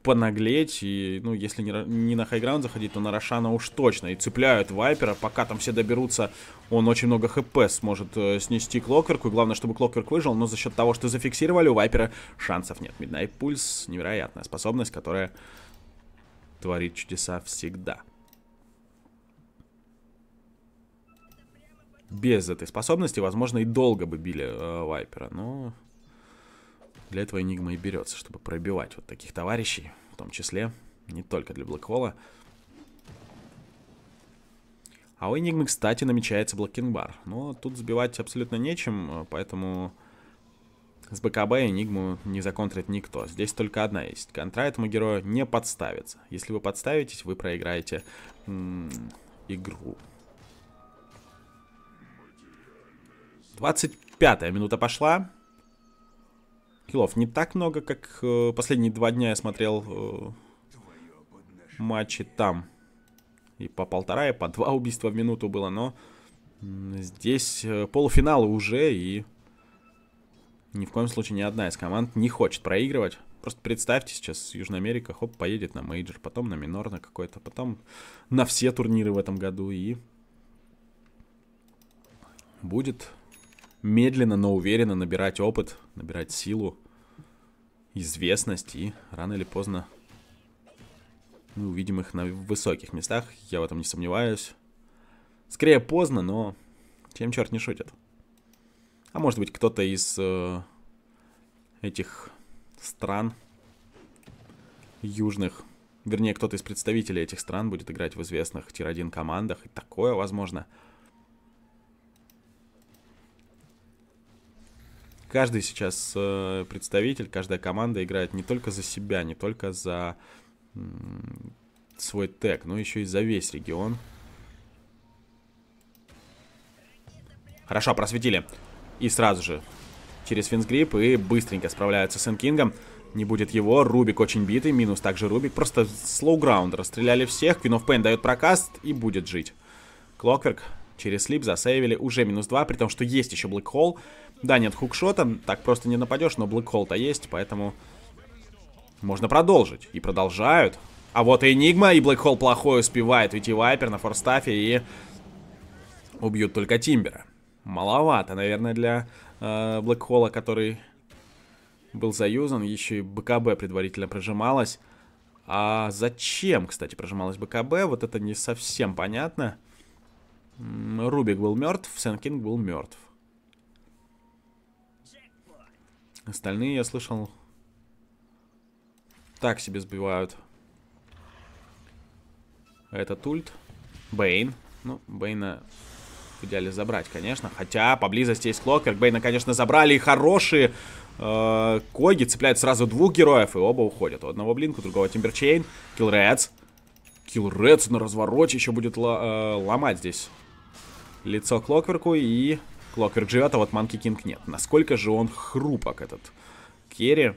понаглеть, и, ну, если не, не на хайграунд заходить, то на Рошана уж точно, и цепляют Вайпера, пока там все доберутся, он очень много хп сможет э, снести Клокверку, и главное, чтобы Клокверк выжил, но за счет того, что зафиксировали, у Вайпера шансов нет. Миднайт Пульс — невероятная способность, которая творит чудеса всегда. Без этой способности, возможно, и долго бы били э, Вайпера, но... Для этого Enigma и берется, чтобы пробивать вот таких товарищей, в том числе, не только для Блэкхола. А у Enigma, кстати, намечается блокинг-бар. Но тут сбивать абсолютно нечем, э, поэтому с БКБ Enigma не законтрит никто. Здесь только одна есть. Контра этому герою не подставится. Если вы подставитесь, вы проиграете игру. 25 минута пошла хилов. Не так много, как э, последние два дня я смотрел э, матчи там. И по полтора, и по два убийства в минуту было, но здесь э, полуфинал уже, и ни в коем случае ни одна из команд не хочет проигрывать. Просто представьте, сейчас Южная Америка, хоп, поедет на мейджор, потом на минор на какой-то, потом на все турниры в этом году, и будет медленно, но уверенно набирать опыт, набирать силу, известность, и рано или поздно мы увидим их на высоких местах, я в этом не сомневаюсь. Скорее поздно, но чем черт не шутит. А может быть кто-то из э, этих стран южных, вернее кто-то из представителей этих стран будет играть в известных тир-1 командах, и такое возможно. Возможно. каждый сейчас э, представитель, каждая команда играет не только за себя, не только за свой тег, но еще и за весь регион. Хорошо, просветили. И сразу же через финсгрип и быстренько справляются с Энкингом. Не будет его, Рубик очень битый, минус также Рубик. Просто слоу слоуграунд расстреляли всех, Queen of Pain дает прокаст и будет жить. Клокверк через слип засейвили, уже минус 2, при том, что есть еще Black Hole. Да, нет хукшота, так просто не нападешь, но блэкхолл-то есть, поэтому можно продолжить. И продолжают. А вот и Энигма, и блэкхолл плохой успевает уйти Вайпер на форстафе и убьют только Тимбера. Маловато, наверное, для э, блэкхолла, который был заюзан. Еще и БКБ предварительно прожималось. А зачем, кстати, прожималась БКБ? Вот это не совсем понятно. Рубик был мертв, Сенкинг был мертв. Остальные, я слышал, так себе сбивают. Этот ульт. Бейн. Ну, Бейна в идеале забрать, конечно. Хотя поблизости есть Клокверк. Бейна, конечно, забрали. И хорошие э, коги цепляют сразу двух героев. И оба уходят. У одного Блинку, другого Тимберчейн. Киллредс. Киллредс на развороте еще будет э, ломать здесь лицо Клокверку. И Clockwork живет, а вот Манки Кинг нет. Насколько же он хрупок, этот Керри.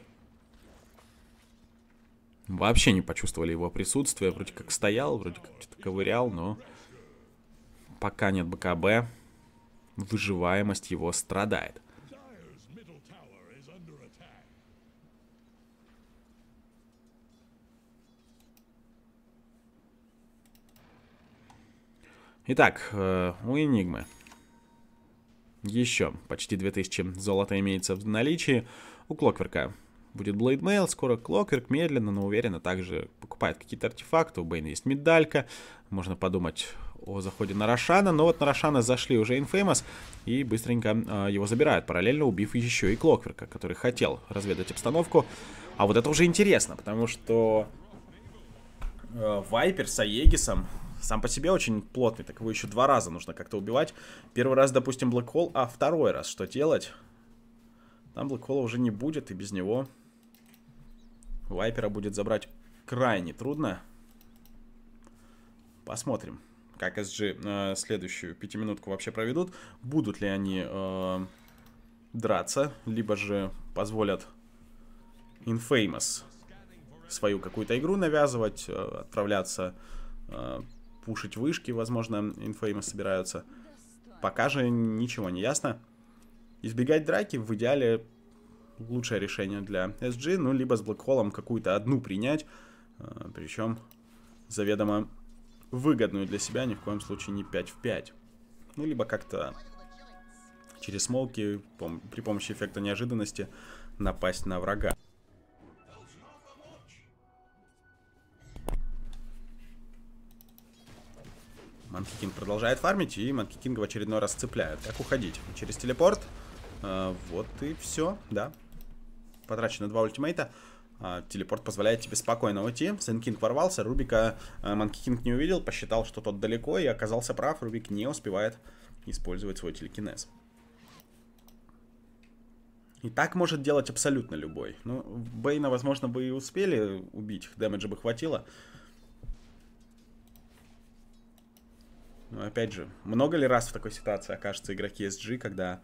Вообще не почувствовали его присутствие. Вроде как стоял, вроде как что-то ковырял, но пока нет БКБ, выживаемость его страдает. Итак, э, у Энигмы еще почти 2000 золота имеется в наличии у Клокверка. Будет Блейдмейл, скоро Клокверк медленно, но уверенно также покупает какие-то артефакты. У Бейна есть медалька. Можно подумать о заходе на Рошана. Но вот на Рошана зашли уже Infamous и быстренько э, его забирают, параллельно убив еще и Клокверка, который хотел разведать обстановку. А вот это уже интересно, потому что э, Вайпер с Аегисом сам по себе очень плотный, так его еще два раза нужно как-то убивать. Первый раз, допустим, Black Hole, а второй раз что делать? Там Black Hole уже не будет, и без него Вайпера будет забрать крайне трудно. Посмотрим, как SG э, следующую пятиминутку вообще проведут. Будут ли они э, драться, либо же позволят Infamous свою какую-то игру навязывать, э, отправляться э, пушить вышки, возможно, Infamous собираются. Пока же ничего не ясно. Избегать драки в идеале лучшее решение для SG, ну, либо с Блэкхоллом какую-то одну принять, э, причем заведомо выгодную для себя, ни в коем случае не 5 в 5. Ну, либо как-то через смолки при помощи эффекта неожиданности напасть на врага. Манки Кинг продолжает фармить, и Манки Кинга в очередной раз цепляют. Как уходить? Через телепорт. А, вот и все, да. Потрачено два ультимейта. А, телепорт позволяет тебе спокойно уйти. Сенкинг ворвался, Рубика а, Манки Кинг не увидел, посчитал, что тот далеко, и оказался прав. Рубик не успевает использовать свой телекинез. И так может делать абсолютно любой. Ну, Бейна, возможно, бы и успели убить, их дэмэджа бы хватило. Но ну, опять же, много ли раз в такой ситуации окажутся игроки SG, когда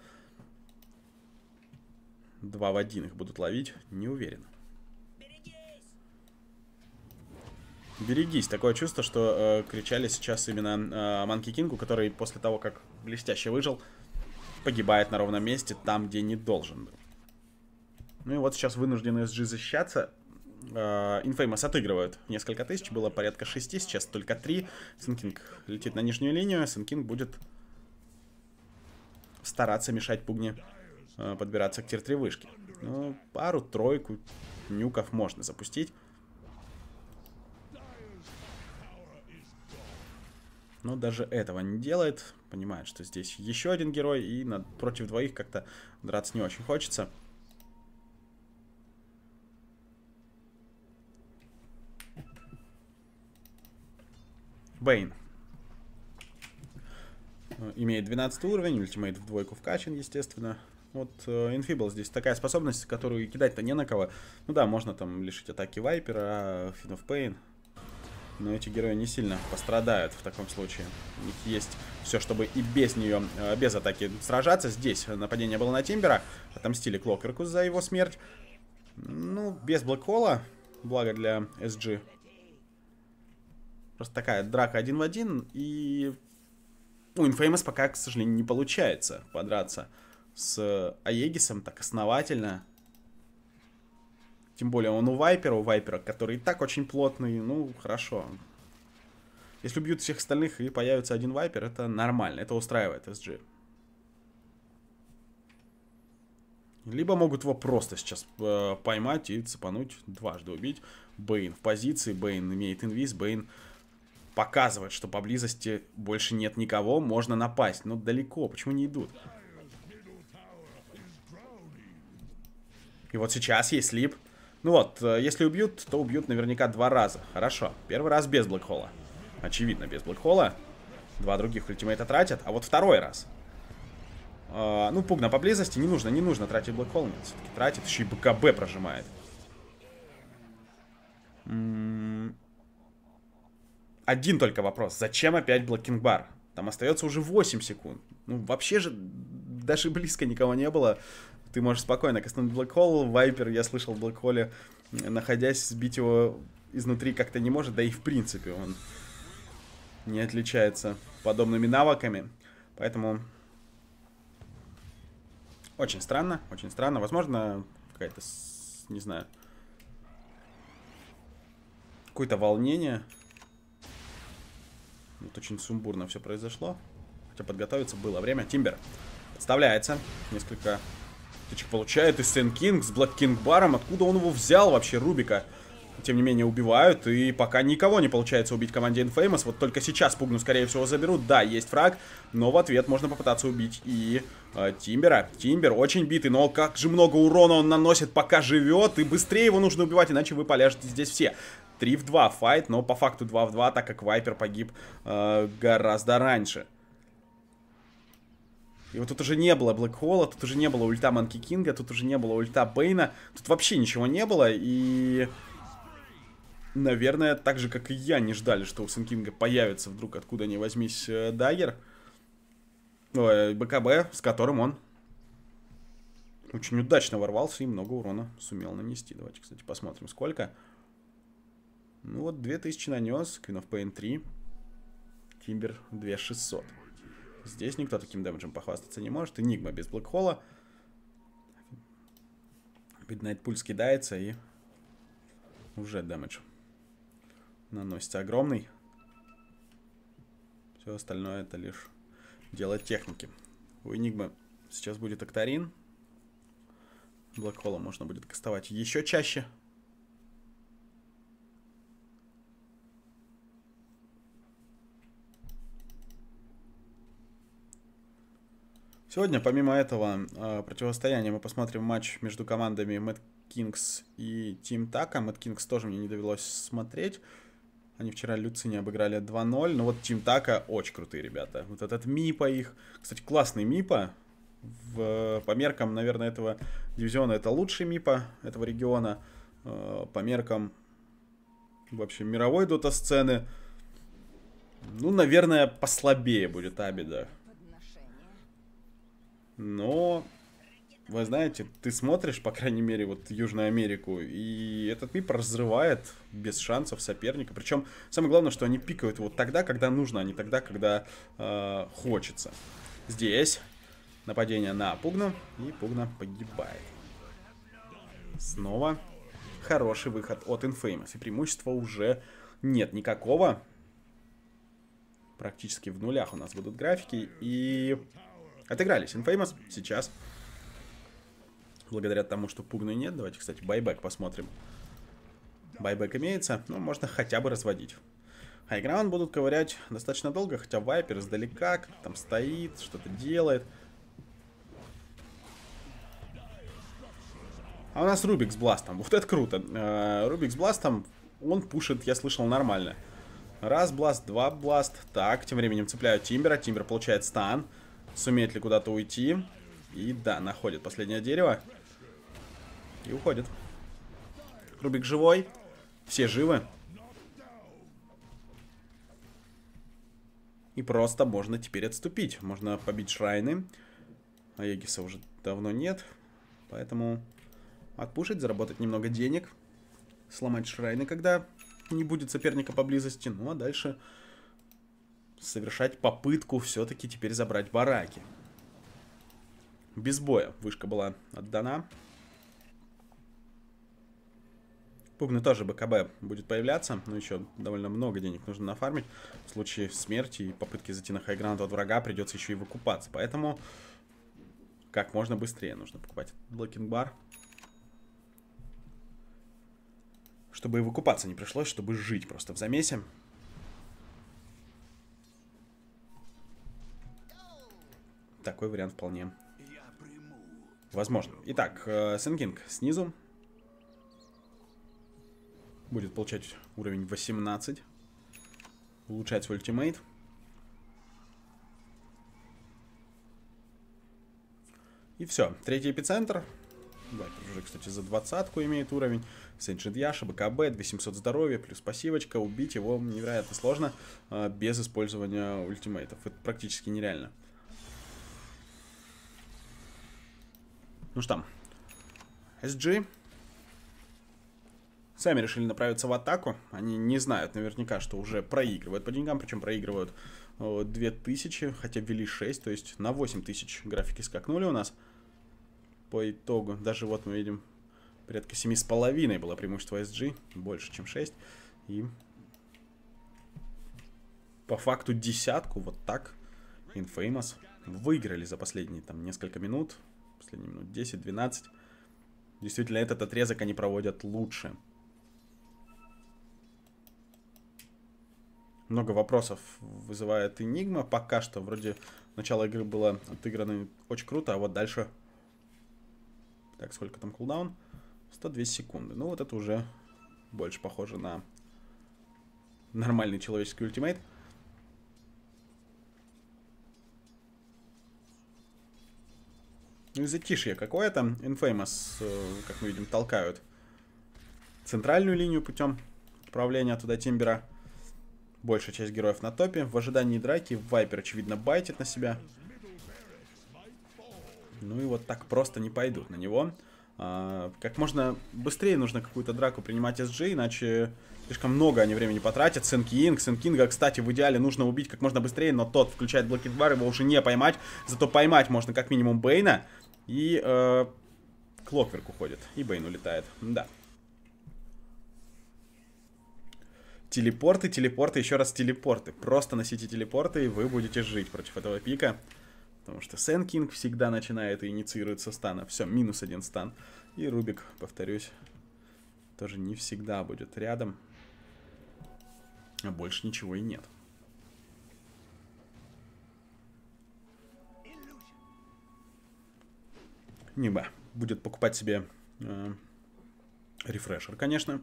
два в один их будут ловить? Не уверен. Берегись. Такое чувство, что э, кричали сейчас именно э, Манки Кингу, который после того, как блестяще выжил, погибает на ровном месте, там, где не должен был. Ну и вот сейчас вынужден SG защищаться. Э, Infamous отыгрывают. Несколько тысяч, было порядка шести, сейчас только три. Синкинг летит на нижнюю линию, Синкинг будет стараться мешать Пугне э, подбираться к тир-3 вышке. Ну, пару-тройку нюков можно запустить. Но даже этого не делает. Понимает, что здесь еще один герой, и на... против двоих как-то драться не очень хочется. Бейн. Э, имеет 12 уровень, ультимейт в двойку вкачан, естественно. Вот Инфибл э, здесь такая способность, которую кидать-то не на кого. Ну да, можно там лишить атаки Вайпера, а Fin of Но эти герои не сильно пострадают в таком случае. У них есть все, чтобы и без нее, э, без атаки сражаться. Здесь нападение было на Тимбера. Отомстили Клокерку за его смерть. Ну, без Блэкхола, благо для SG, Просто такая драка один в один, и у ну, Infamous пока, к сожалению, не получается подраться с Аегисом так основательно. Тем более он у Вайпера, у Вайпера, который и так очень плотный, ну, хорошо. Если убьют всех остальных и появится один Вайпер, это нормально, это устраивает SG. Либо могут его просто сейчас э, поймать и цепануть, дважды убить. Бейн в позиции, Бейн имеет инвиз, Бейн... Bane показывает, что поблизости больше нет никого, можно напасть. Но ну, далеко, почему не идут? И вот сейчас есть слип. Ну вот, э, если убьют, то убьют наверняка два раза. Хорошо, первый раз без блэкхола. Очевидно, без блэкхола. Два других ультимейта тратят, а вот второй раз. Э, ну, пугна поблизости не нужно, не нужно тратить блэкхол. Нет, все-таки тратит, еще и БКБ прожимает. М один только вопрос. Зачем опять блокинг-бар? Там остается уже 8 секунд. Ну, вообще же даже близко никого не было. Ты можешь спокойно кастануть Black Hole. Вайпер, я слышал, в Black Hole, находясь, сбить его изнутри как-то не может. Да и в принципе он не отличается подобными навыками. Поэтому очень странно, очень странно. Возможно, какая-то, не знаю, какое-то волнение вот очень сумбурно все произошло. Хотя подготовиться было время. Тимбер подставляется. Несколько тычек получает. И Сен Кинг с Блэк Кинг Баром. Откуда он его взял вообще, Рубика? тем не менее, убивают, и пока никого не получается убить команде Infamous, вот только сейчас Пугну, скорее всего, заберут, да, есть фраг, но в ответ можно попытаться убить и э, Тимбера. Тимбер очень битый, но как же много урона он наносит, пока живет, и быстрее его нужно убивать, иначе вы поляжете здесь все. 3 в 2 файт, но по факту 2 в 2, так как Вайпер погиб э, гораздо раньше. И вот тут уже не было Блэкхола, тут уже не было ульта Манки Кинга, тут уже не было ульта Бейна, тут вообще ничего не было, и наверное, так же, как и я, не ждали, что у Сенкинга появится вдруг откуда не возьмись э, Дагер. Ой, БКБ, с которым он очень удачно ворвался и много урона сумел нанести. Давайте, кстати, посмотрим, сколько. Ну вот, 2000 нанес, Queen of Pain 3, Тимбер 2600. Здесь никто таким дэмэджем похвастаться не может. Энигма без Блэкхола. Биднайт пульс кидается и уже дэмэдж наносится огромный. Все остальное это лишь дело техники. У Энигмы сейчас будет Актарин. Блэкхолла можно будет кастовать еще чаще. Сегодня, помимо этого а, противостояния, мы посмотрим матч между командами Mad Kings и Team Taka. Mad Kings тоже мне не довелось смотреть. Они вчера Люцини обыграли 2-0. Но ну, вот Тим Така очень крутые ребята. Вот этот Мипа их. Кстати, классный Мипа. В, по меркам, наверное, этого дивизиона это лучший Мипа этого региона. Э, по меркам вообще мировой дота-сцены. Ну, наверное, послабее будет Абида. Но вы знаете, ты смотришь, по крайней мере, вот Южную Америку, и этот МИП разрывает без шансов соперника. Причем самое главное, что они пикают вот тогда, когда нужно, а не тогда, когда э, хочется. Здесь нападение на Пугна и Пугна погибает. Снова хороший выход от Infamous, и преимущества уже нет никакого. Практически в нулях у нас будут графики, и отыгрались Infamous сейчас Благодаря тому, что пугны нет. Давайте, кстати, байбек посмотрим. Байбек имеется, ну, можно хотя бы разводить. Хайграунд будут ковырять достаточно долго, хотя Вайпер издалека там стоит, что-то делает. А у нас Рубик с Бластом. Вот это круто. Э, Рубик с Бластом, он пушит, я слышал, нормально. Раз Бласт, два Бласт. Так, тем временем цепляю Тимбера. Тимбер получает стан. Сумеет ли куда-то уйти? И да, находит последнее дерево. И уходит. Рубик живой. Все живы. И просто можно теперь отступить. Можно побить шрайны. А Егиса уже давно нет. Поэтому отпушить, заработать немного денег. Сломать шрайны, когда не будет соперника поблизости. Ну а дальше совершать попытку все-таки теперь забрать бараки. Без боя вышка была отдана. Пугны тоже БКБ будет появляться, но еще довольно много денег нужно нафармить. В случае смерти и попытки зайти на хайграунд от врага придется еще и выкупаться. Поэтому как можно быстрее нужно покупать блокинг-бар. Чтобы и выкупаться не пришлось, чтобы жить просто в замесе. Такой вариант вполне возможно. Итак, э, Сенкинг снизу Будет получать уровень 18. Улучшать свой ультимейт. И все. Третий эпицентр. Да, уже, кстати, за двадцатку имеет уровень. Сенджид Яша, БКБ, 2700 здоровья, плюс пассивочка. Убить его невероятно сложно а, без использования ультимейтов. Это практически нереально. Ну что, SG сами решили направиться в атаку. Они не знают наверняка, что уже проигрывают по деньгам, причем проигрывают 2000, э, хотя ввели 6, то есть на 8000 графики скакнули у нас по итогу. Даже вот мы видим, порядка 7,5 было преимущество SG, больше, чем 6. И по факту десятку вот так Infamous выиграли за последние там несколько минут, последние минут 10-12. Действительно, этот отрезок они проводят лучше. много вопросов вызывает Энигма. Пока что вроде начало игры было отыграно очень круто, а вот дальше... Так, сколько там кулдаун? 102 секунды. Ну вот это уже больше похоже на нормальный человеческий ультимейт. Ну и затишье какое-то. Infamous, э, как мы видим, толкают центральную линию путем отправления туда Тимбера. Большая часть героев на топе. В ожидании драки Вайпер, очевидно, байтит на себя. Ну и вот так просто не пойдут на него. А, как можно быстрее нужно какую-то драку принимать SG, иначе слишком много они времени потратят. Сенкинг, Сенкинга, кстати, в идеале нужно убить как можно быстрее, но тот включает блокидвар, его уже не поймать. Зато поймать можно как минимум Бейна. И э, Клокверк уходит, и Бейн улетает, да. Телепорты, телепорты, еще раз телепорты. Просто носите телепорты, и вы будете жить против этого пика. Потому что Сэн Кинг всегда начинает и инициирует со стана. Все, минус один стан. И Рубик, повторюсь, тоже не всегда будет рядом. А больше ничего и нет. Неба будет покупать себе э, рефрешер, конечно.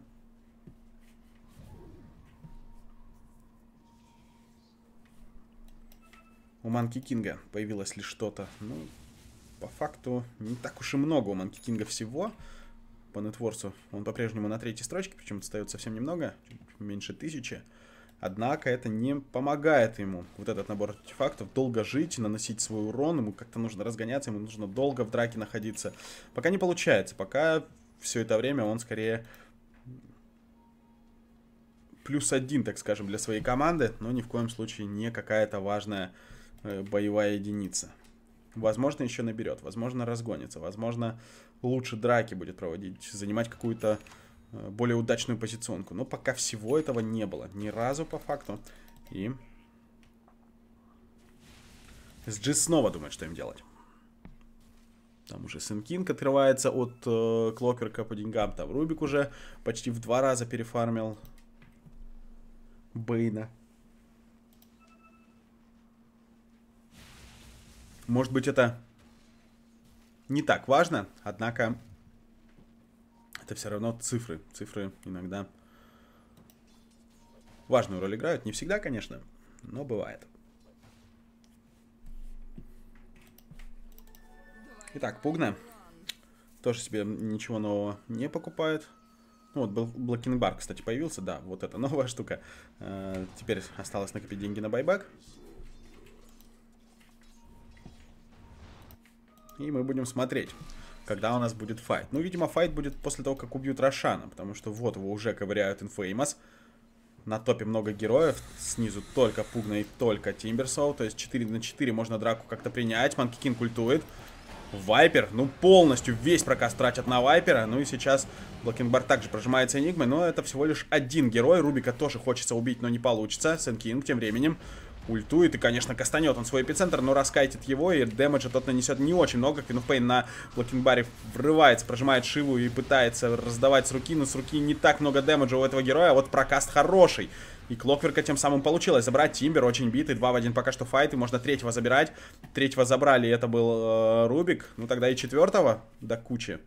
у Манки Кинга появилось ли что-то. Ну, по факту, не так уж и много у Манки Кинга всего по нетворсу. Он по-прежнему на третьей строчке, причем отстает совсем немного, чуть меньше тысячи. Однако это не помогает ему, вот этот набор артефактов, долго жить, наносить свой урон, ему как-то нужно разгоняться, ему нужно долго в драке находиться. Пока не получается, пока все это время он скорее плюс один, так скажем, для своей команды, но ни в коем случае не какая-то важная Э, боевая единица. Возможно, еще наберет, возможно, разгонится, возможно, лучше драки будет проводить, занимать какую-то э, более удачную позиционку. Но пока всего этого не было. Ни разу по факту. И... SG снова думает, что им делать. Там уже Сенкинг открывается от э, Клокерка по деньгам. Там Рубик уже почти в два раза перефармил Бэйна. Может быть, это не так важно, однако это все равно цифры. Цифры иногда важную роль играют. Не всегда, конечно, но бывает. Итак, Пугна тоже себе ничего нового не покупает. Ну, вот был Блокинг Бар, кстати, появился, да, вот это новая штука. Э, теперь осталось накопить деньги на байбак. и мы будем смотреть, когда у нас будет файт. Ну, видимо, файт будет после того, как убьют Рошана, потому что вот его уже ковыряют Infamous. На топе много героев, снизу только Пугна и только Тимберсоу, то есть 4 на 4 можно драку как-то принять, Манки Кин культует. Вайпер, ну полностью весь прокаст тратят на Вайпера, ну и сейчас Блокингбар также прожимается Энигмой, но это всего лишь один герой, Рубика тоже хочется убить, но не получится, Сенкинг тем временем ультует и, конечно, кастанет он свой эпицентр, но раскайтит его, и дэмэджа тот нанесет не очень много. Квинуфпейн на Блокинбаре врывается, прожимает Шиву и пытается раздавать с руки, но с руки не так много дэмэджа у этого героя, а вот прокаст хороший. И Клокверка тем самым получилось забрать. Тимбер очень битый, два в один пока что файт, и можно третьего забирать. Третьего забрали, это был э, Рубик, ну тогда и четвертого до да кучи.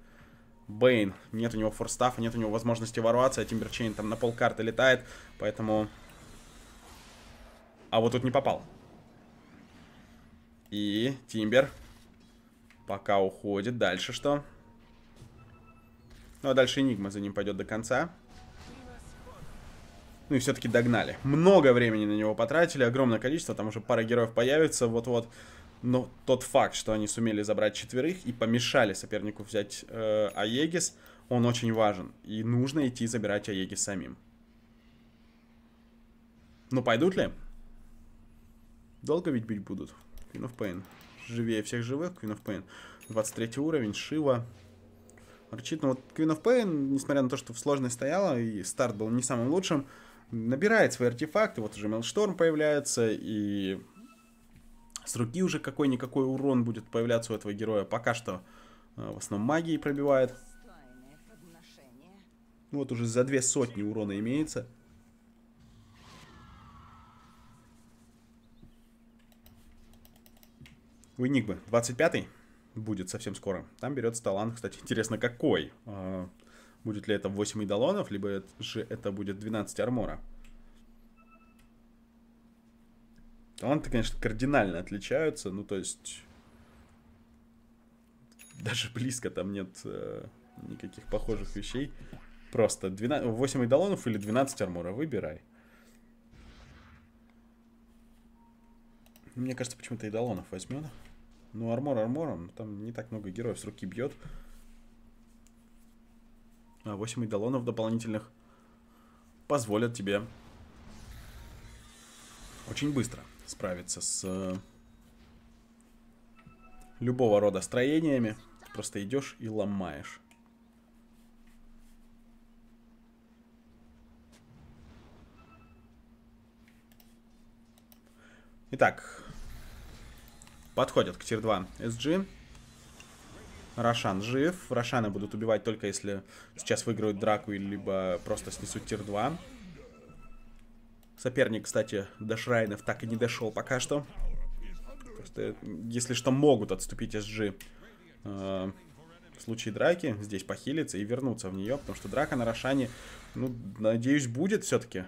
Бейн, нет у него форстафа, нет у него возможности ворваться, а Тимберчейн там на полкарты летает, поэтому а вот тут не попал. И Тимбер. Пока уходит. Дальше что? Ну, а дальше Энигма за ним пойдет до конца. Ну и все-таки догнали. Много времени на него потратили, огромное количество, там уже пара героев появится вот-вот. Но тот факт, что они сумели забрать четверых и помешали сопернику взять э, Аегис, он очень важен. И нужно идти забирать Аегис самим. Ну пойдут ли? Долго ведь бить будут? Queen of Pain. Живее всех живых, Queen of Pain. 23 уровень, Шива. Арчит, но ну вот Queen of Pain, несмотря на то, что в сложной стояла, и старт был не самым лучшим, набирает свои артефакты, вот уже Мелшторм появляется, и с руки уже какой-никакой урон будет появляться у этого героя. Пока что э, в основном магии пробивает. Ну вот уже за две сотни урона имеется. У Энигмы 25-й будет совсем скоро. Там берется талант, кстати, интересно, какой. А, будет ли это 8 идолонов, либо же это будет 12 армора. Таланты, конечно, кардинально отличаются. Ну, то есть... Даже близко там нет э, никаких похожих вещей. Просто 12, 8 идолонов или 12 армора. Выбирай. Мне кажется, почему-то идолонов возьмем. Ну, армор армором, там не так много героев с руки бьет. А 8 идолонов дополнительных позволят тебе очень быстро справиться с э, любого рода строениями. Ты просто идешь и ломаешь. Итак, подходят к тир-2 SG. Рошан жив. Рошана будут убивать только если сейчас выиграют драку, либо просто снесут тир-2. Соперник, кстати, до Шрайнов так и не дошел пока что. Просто, э, если что, могут отступить SG э, в случае драки. Здесь похилиться и вернуться в нее, потому что драка на Рошане, ну, надеюсь, будет все-таки.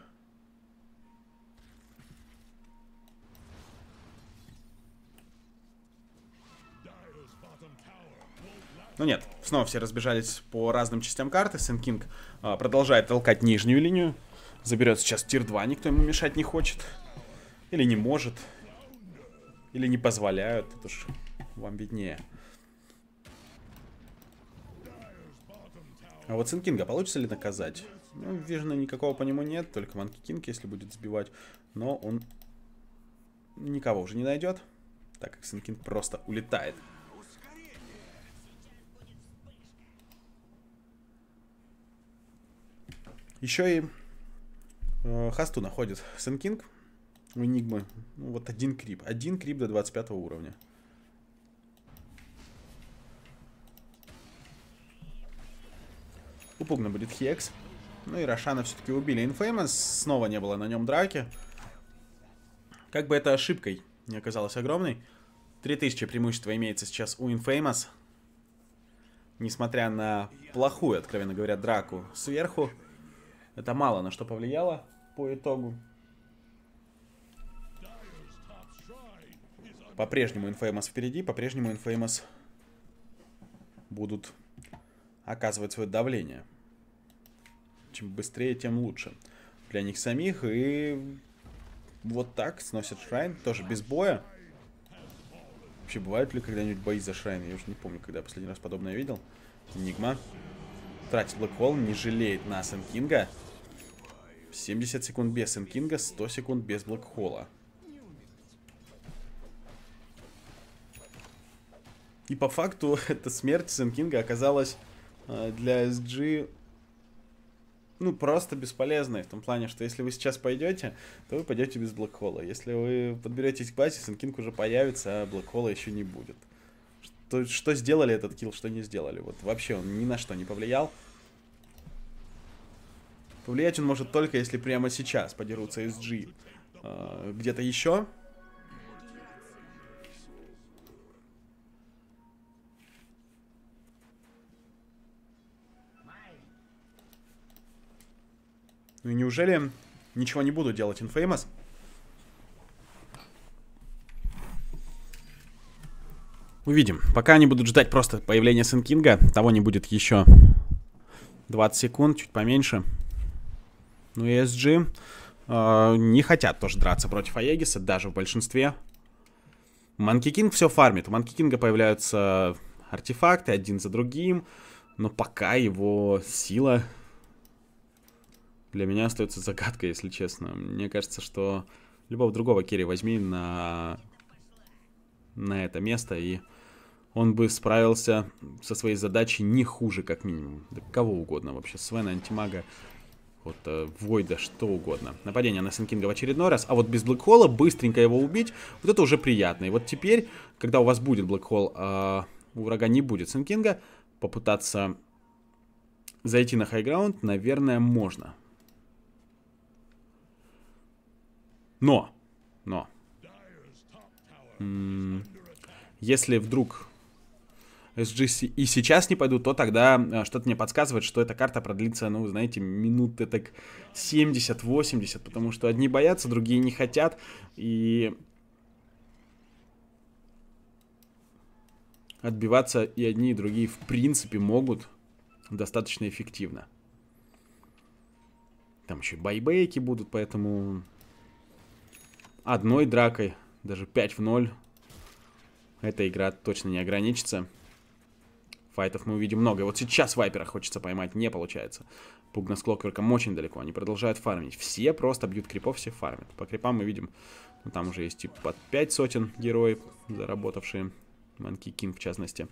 Ну нет, снова все разбежались по разным частям карты. Сен Кинг э, продолжает толкать нижнюю линию. Заберет сейчас тир 2, никто ему мешать не хочет. Или не может. Или не позволяют. Это уж вам виднее. А вот Сенкинга получится ли наказать? Ну, вижно, никакого по нему нет, только Манки Кинг, если будет сбивать. Но он никого уже не найдет, так как Сенкинг просто улетает. Еще и э, хасту находит Сенкинг у Энигмы. Ну, вот один крип. Один крип до 25 уровня. Упугна будет Хекс. Ну и Рошана все-таки убили. Инфеймос снова не было на нем драки. Как бы это ошибкой не оказалось огромной. 3000 преимущества имеется сейчас у Infamous. Несмотря на плохую, откровенно говоря, драку сверху. Это мало на что повлияло по итогу. По-прежнему Infamous впереди, по-прежнему Infamous будут оказывать свое давление. Чем быстрее, тем лучше. Для них самих и вот так сносят шрайн, тоже без боя. Вообще, бывают ли когда-нибудь бои за шрайн? Я уже не помню, когда я последний раз подобное видел. Нигма Тратит Блэк Холл, не жалеет на Сэн Кинга. 70 секунд без Инкинга, 100 секунд без Блэкхола. И по факту эта смерть Сенкинга оказалась а, для SG ну, просто бесполезной. В том плане, что если вы сейчас пойдете, то вы пойдете без Блэкхола. Если вы подберетесь к базе, Сенкинг уже появится, а Блэкхола еще не будет. Что, что сделали этот килл, что не сделали. Вот вообще он ни на что не повлиял. Повлиять он может только, если прямо сейчас подерутся SG э, а, где-то еще. Ну и неужели ничего не буду делать, Infamous? Увидим. Пока они будут ждать просто появления Сенкинга, того не будет еще 20 секунд, чуть поменьше. Ну, ESG э, а, не хотят тоже драться против Аегиса, даже в большинстве. Манки Кинг все фармит. У Манки Кинга появляются артефакты один за другим. Но пока его сила для меня остается загадкой, если честно. Мне кажется, что любого другого Керри возьми на, на это место, и он бы справился со своей задачей не хуже, как минимум. Да кого угодно вообще. Свена, Антимага, от э, Войда, что угодно. Нападение на Сенкинга в очередной раз. А вот без Блэкхола быстренько его убить, вот это уже приятно. И вот теперь, когда у вас будет Блэкхол, э, а, у врага не будет Сенкинга, попытаться зайти на хайграунд, наверное, можно. Но, но, если вдруг SGC и сейчас не пойду, то тогда а, что-то мне подсказывает, что эта карта продлится, ну, знаете, минуты так 70-80, потому что одни боятся, другие не хотят, и отбиваться и одни, и другие в принципе могут достаточно эффективно. Там еще байбейки будут, поэтому одной дракой, даже 5 в 0, эта игра точно не ограничится. Файтов мы увидим много. И вот сейчас Вайпера хочется поймать, не получается. Пугна с Клокверком очень далеко, они продолжают фармить. Все просто бьют крипов, все фармят. По крипам мы видим, ну, там уже есть типа, под 5 сотен героев, заработавшие. Манки Кинг, в частности.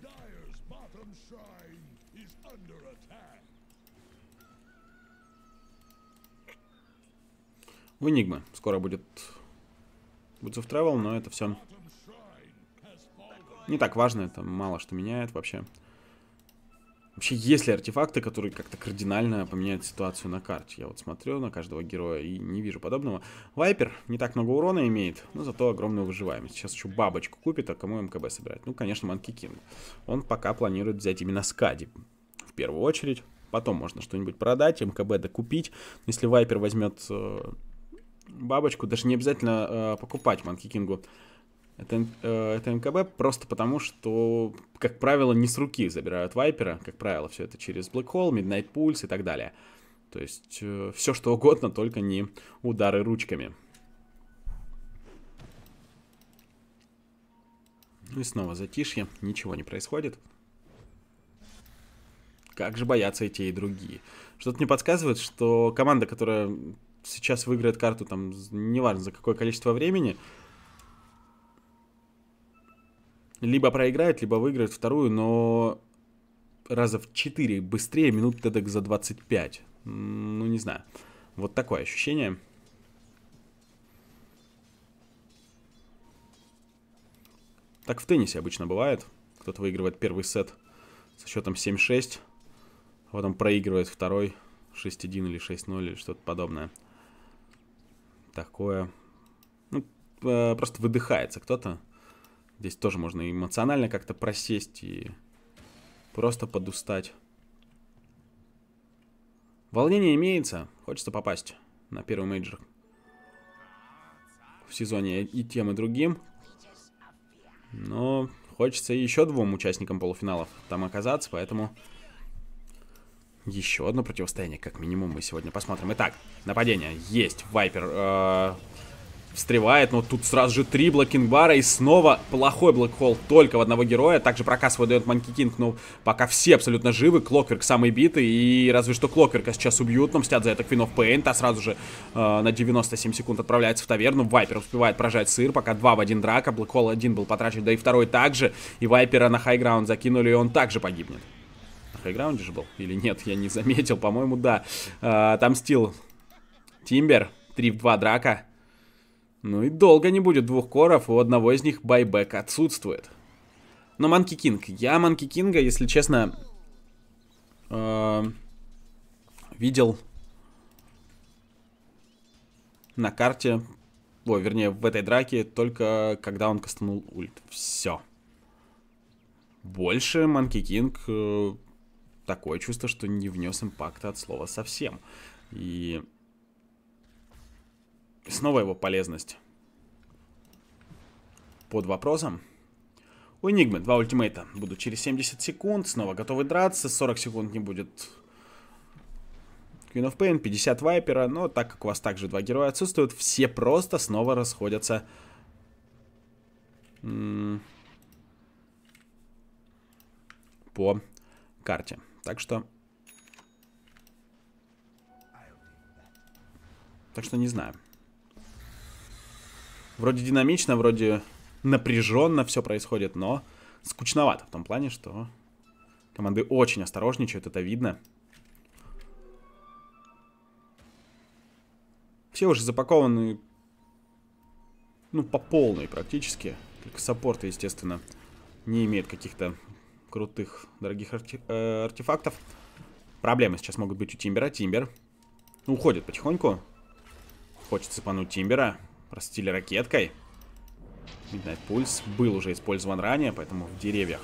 У Энигмы скоро будет Boots of Travel, но это все не так важно, это мало что меняет вообще. Вообще, есть ли артефакты, которые как-то кардинально поменяют ситуацию на карте? Я вот смотрю на каждого героя и не вижу подобного. Вайпер не так много урона имеет, но зато огромную выживаемость. Сейчас еще бабочку купит, а кому МКБ собирать? Ну, конечно, Манки Кинг. Он пока планирует взять именно Скади. В первую очередь. Потом можно что-нибудь продать, МКБ докупить. Если Вайпер возьмет э, бабочку, даже не обязательно э, покупать Манки Кингу это, э, это МКБ просто потому, что, как правило, не с руки забирают Вайпера, как правило, все это через Black Hole, Midnight Pulse и так далее. То есть э, все что угодно, только не удары ручками. Ну и снова затишье, ничего не происходит. Как же боятся и те, и другие. Что-то мне подсказывает, что команда, которая сейчас выиграет карту, там, неважно за какое количество времени, либо проиграет, либо выиграет вторую, но раза в 4 быстрее, минут тедок за 25. Ну, не знаю. Вот такое ощущение. Так в теннисе обычно бывает. Кто-то выигрывает первый сет со счетом 7-6, а потом проигрывает второй 6-1 или 6-0 или что-то подобное. Такое. Ну, э, просто выдыхается кто-то. Здесь тоже можно эмоционально как-то просесть и просто подустать. Волнение имеется. Хочется попасть на первый мейджор. В сезоне и тем, и другим. Но хочется еще двум участникам полуфиналов там оказаться, поэтому еще одно противостояние, как минимум, мы сегодня посмотрим. Итак, нападение. Есть. Вайпер. Э встревает, но тут сразу же три блокинг-бара и снова плохой блэкхолл только в одного героя. Также проказ выдает Манки Кинг, но пока все абсолютно живы, Клокверк самый битый, и разве что Клокверка сейчас убьют, но мстят за это Queen of Pain, та сразу же э, на 97 секунд отправляется в таверну, Вайпер успевает прожать сыр, пока два в один драка, блэкхолл один был потрачен, да и второй также, и Вайпера на хайграунд закинули, и он также погибнет. На хайграунде же был? Или нет? Я не заметил, по-моему, да. Э, отомстил Тимбер, 3 в 2 драка. Ну и долго не будет двух коров, у одного из них байбек отсутствует. Но Манки Кинг. Я Манки Кинга, если честно, э, видел на карте, о, вернее, в этой драке, только когда он кастанул ульт. Все. Больше Манки Кинг э, такое чувство, что не внес импакта от слова совсем. И Снова его полезность. Под вопросом. У Энигмы два ультимейта. Буду через 70 секунд. Снова готовы драться. 40 секунд не будет. Queen of Pain, 50 Вайпера. Но так как у вас также два героя отсутствуют, все просто снова расходятся. По карте. Так что... Так что не знаю. Вроде динамично, вроде напряженно все происходит, но скучновато в том плане, что команды очень осторожничают, это видно. Все уже запакованы, ну, по полной практически. Только саппорты, естественно, не имеют каких-то крутых, дорогих арти э, артефактов. Проблемы сейчас могут быть у Тимбера. Тимбер уходит потихоньку. Хочется пануть Тимбера. Растили ракеткой. Midnight пульс был уже использован ранее, поэтому в деревьях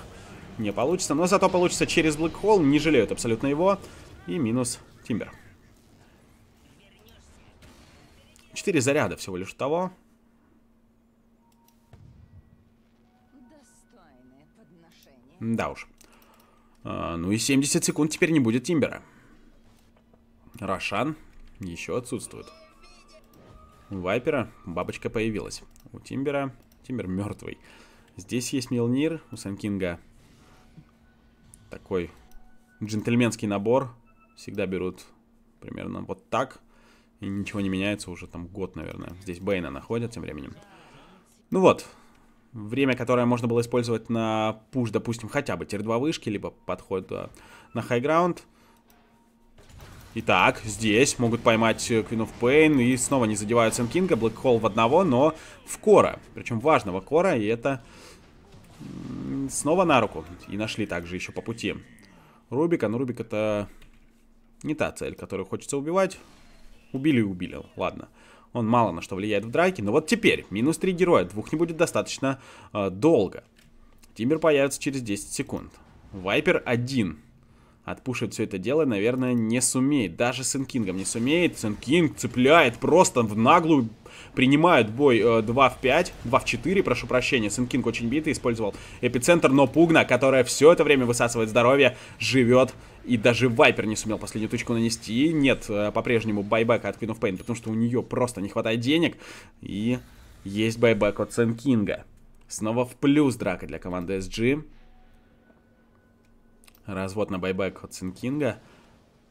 не получится. Но зато получится через Black Hole, не жалеют абсолютно его. И минус Тимбер. Четыре заряда всего лишь того. Да уж. А, ну и 70 секунд теперь не будет Тимбера. Рошан еще отсутствует. У Вайпера бабочка появилась. У Тимбера... Тимбер мертвый. Здесь есть Милнир. У Санкинга такой джентльменский набор. Всегда берут примерно вот так. И ничего не меняется уже там год, наверное. Здесь Бейна находят тем временем. Ну вот. Время, которое можно было использовать на пуш, допустим, хотя бы тир-2 вышки, либо подход а, на хайграунд, Итак, здесь могут поймать э, Queen of Pain и снова не задевают Сэм Кинга. Блэк Холл в одного, но в кора. Причем важного кора, и это снова на руку. И нашли также еще по пути. Рубика, но Рубик это не та цель, которую хочется убивать. Убили и убили, ладно. Он мало на что влияет в драке, но вот теперь минус 3 героя, двух не будет достаточно э, долго. Тиммер появится через 10 секунд. Вайпер 1 отпушить все это дело, наверное, не сумеет. Даже с Инкингом не сумеет. Сенкинг цепляет просто в наглую. Принимает бой э, 2 в 5, 2 в 4, прошу прощения. Сенкинг очень битый, использовал эпицентр, но Пугна, которая все это время высасывает здоровье, живет. И даже Вайпер не сумел последнюю точку нанести. Нет, э, по-прежнему байбека от Queen of Pain, потому что у нее просто не хватает денег. И есть байбек от Сенкинга. Снова в плюс драка для команды SG. Развод на байбек от Синкинга.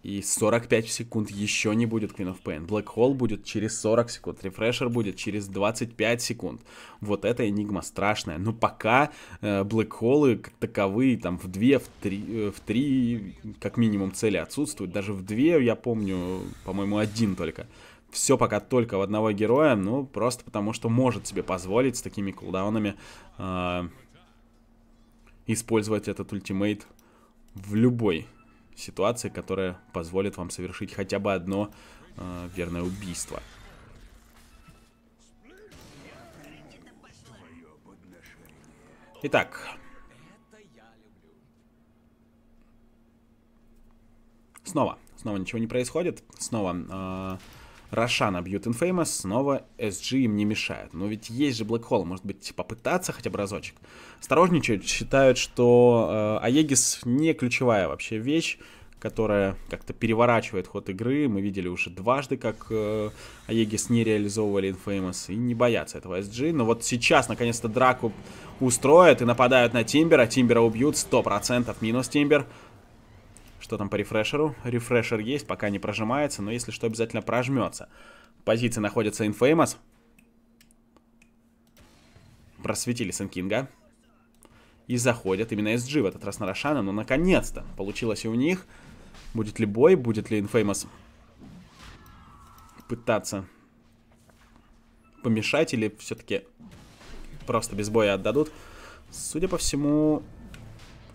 И 45 секунд еще не будет Queen of Pain. Black Hole будет через 40 секунд. Рефрешер будет через 25 секунд. Вот эта энигма страшная. Но пока э, Black Hole как таковые там в 2, в 3, э, в 3 как минимум цели отсутствуют. Даже в 2, я помню, по-моему, один только. Все пока только в одного героя. Ну, просто потому что может себе позволить с такими кулдаунами э, использовать этот ультимейт в любой ситуации, которая позволит вам совершить хотя бы одно э, верное убийство. Итак. Снова. Снова ничего не происходит. Снова... Э, Рошана бьют Infamous, снова SG им не мешает. Но ведь есть же Black Hole, может быть, попытаться хотя бы разочек. Осторожничают, считают, что э, Аегис не ключевая вообще вещь, которая как-то переворачивает ход игры. Мы видели уже дважды, как э, Аегис не реализовывали Infamous и не боятся этого SG. Но вот сейчас, наконец-то, драку устроят и нападают на Тимбера. Тимбера убьют 100%, минус Тимбер. Timber что там по рефрешеру? Рефрешер есть, пока не прожимается, но если что, обязательно прожмется. позиции находятся Infamous. Просветили Сенкинга. И заходят именно SG в этот раз на Рошана, но наконец-то получилось и у них. Будет ли бой, будет ли Infamous пытаться помешать или все-таки просто без боя отдадут. Судя по всему,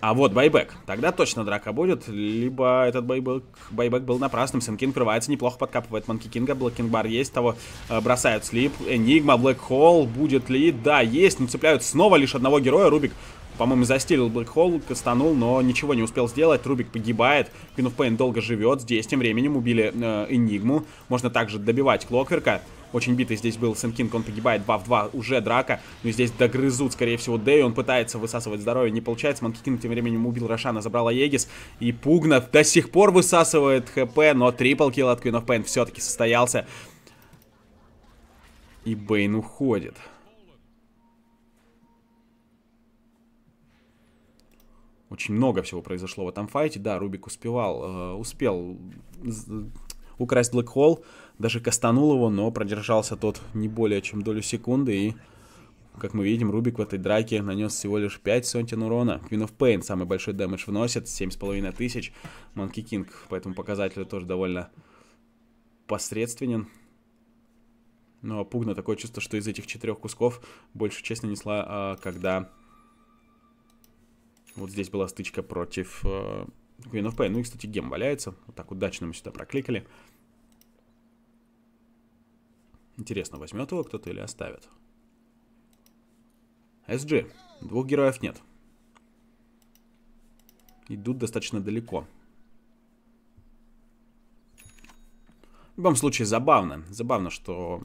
а вот байбек. Тогда точно драка будет, либо этот байбек, байбек был напрасным. Синкин крывается, неплохо подкапывает Манки Кинга, Блэк Бар есть, того э, бросают слип. Энигма, Блэк Холл, будет ли? Да, есть, но цепляют снова лишь одного героя. Рубик по-моему, застелил Блэк Холл, кастанул, но ничего не успел сделать. Рубик погибает. Queen of Pain долго живет. Здесь тем временем убили э, Энигму. Можно также добивать Клокверка. Очень битый здесь был Сэм Кинг, он погибает 2 в 2, уже драка. Но ну здесь догрызут, скорее всего, Дэй, он пытается высасывать здоровье, не получается. Манки Кинг тем временем убил Рошана, забрал Аегис. И Пугна до сих пор высасывает ХП, но трипл килл от Queen of Pain все-таки состоялся. И Бейн уходит. Очень много всего произошло в этом файте. Да, Рубик успевал, э, успел украсть Блэк Холл даже кастанул его, но продержался тот не более чем долю секунды и... Как мы видим, Рубик в этой драке нанес всего лишь 5 сотен урона. Queen of Pain самый большой дэмэдж вносит, 7,5 тысяч. Monkey King по этому показателю тоже довольно посредственен. Но ну, а Пугна такое чувство, что из этих четырех кусков больше честь нанесла, а, когда вот здесь была стычка против э, Queen of Pain. Ну и, кстати, гем валяется. Вот так удачно мы сюда прокликали. Интересно, возьмет его кто-то или оставит? SG. Двух героев нет. Идут достаточно далеко. В любом случае, забавно. Забавно, что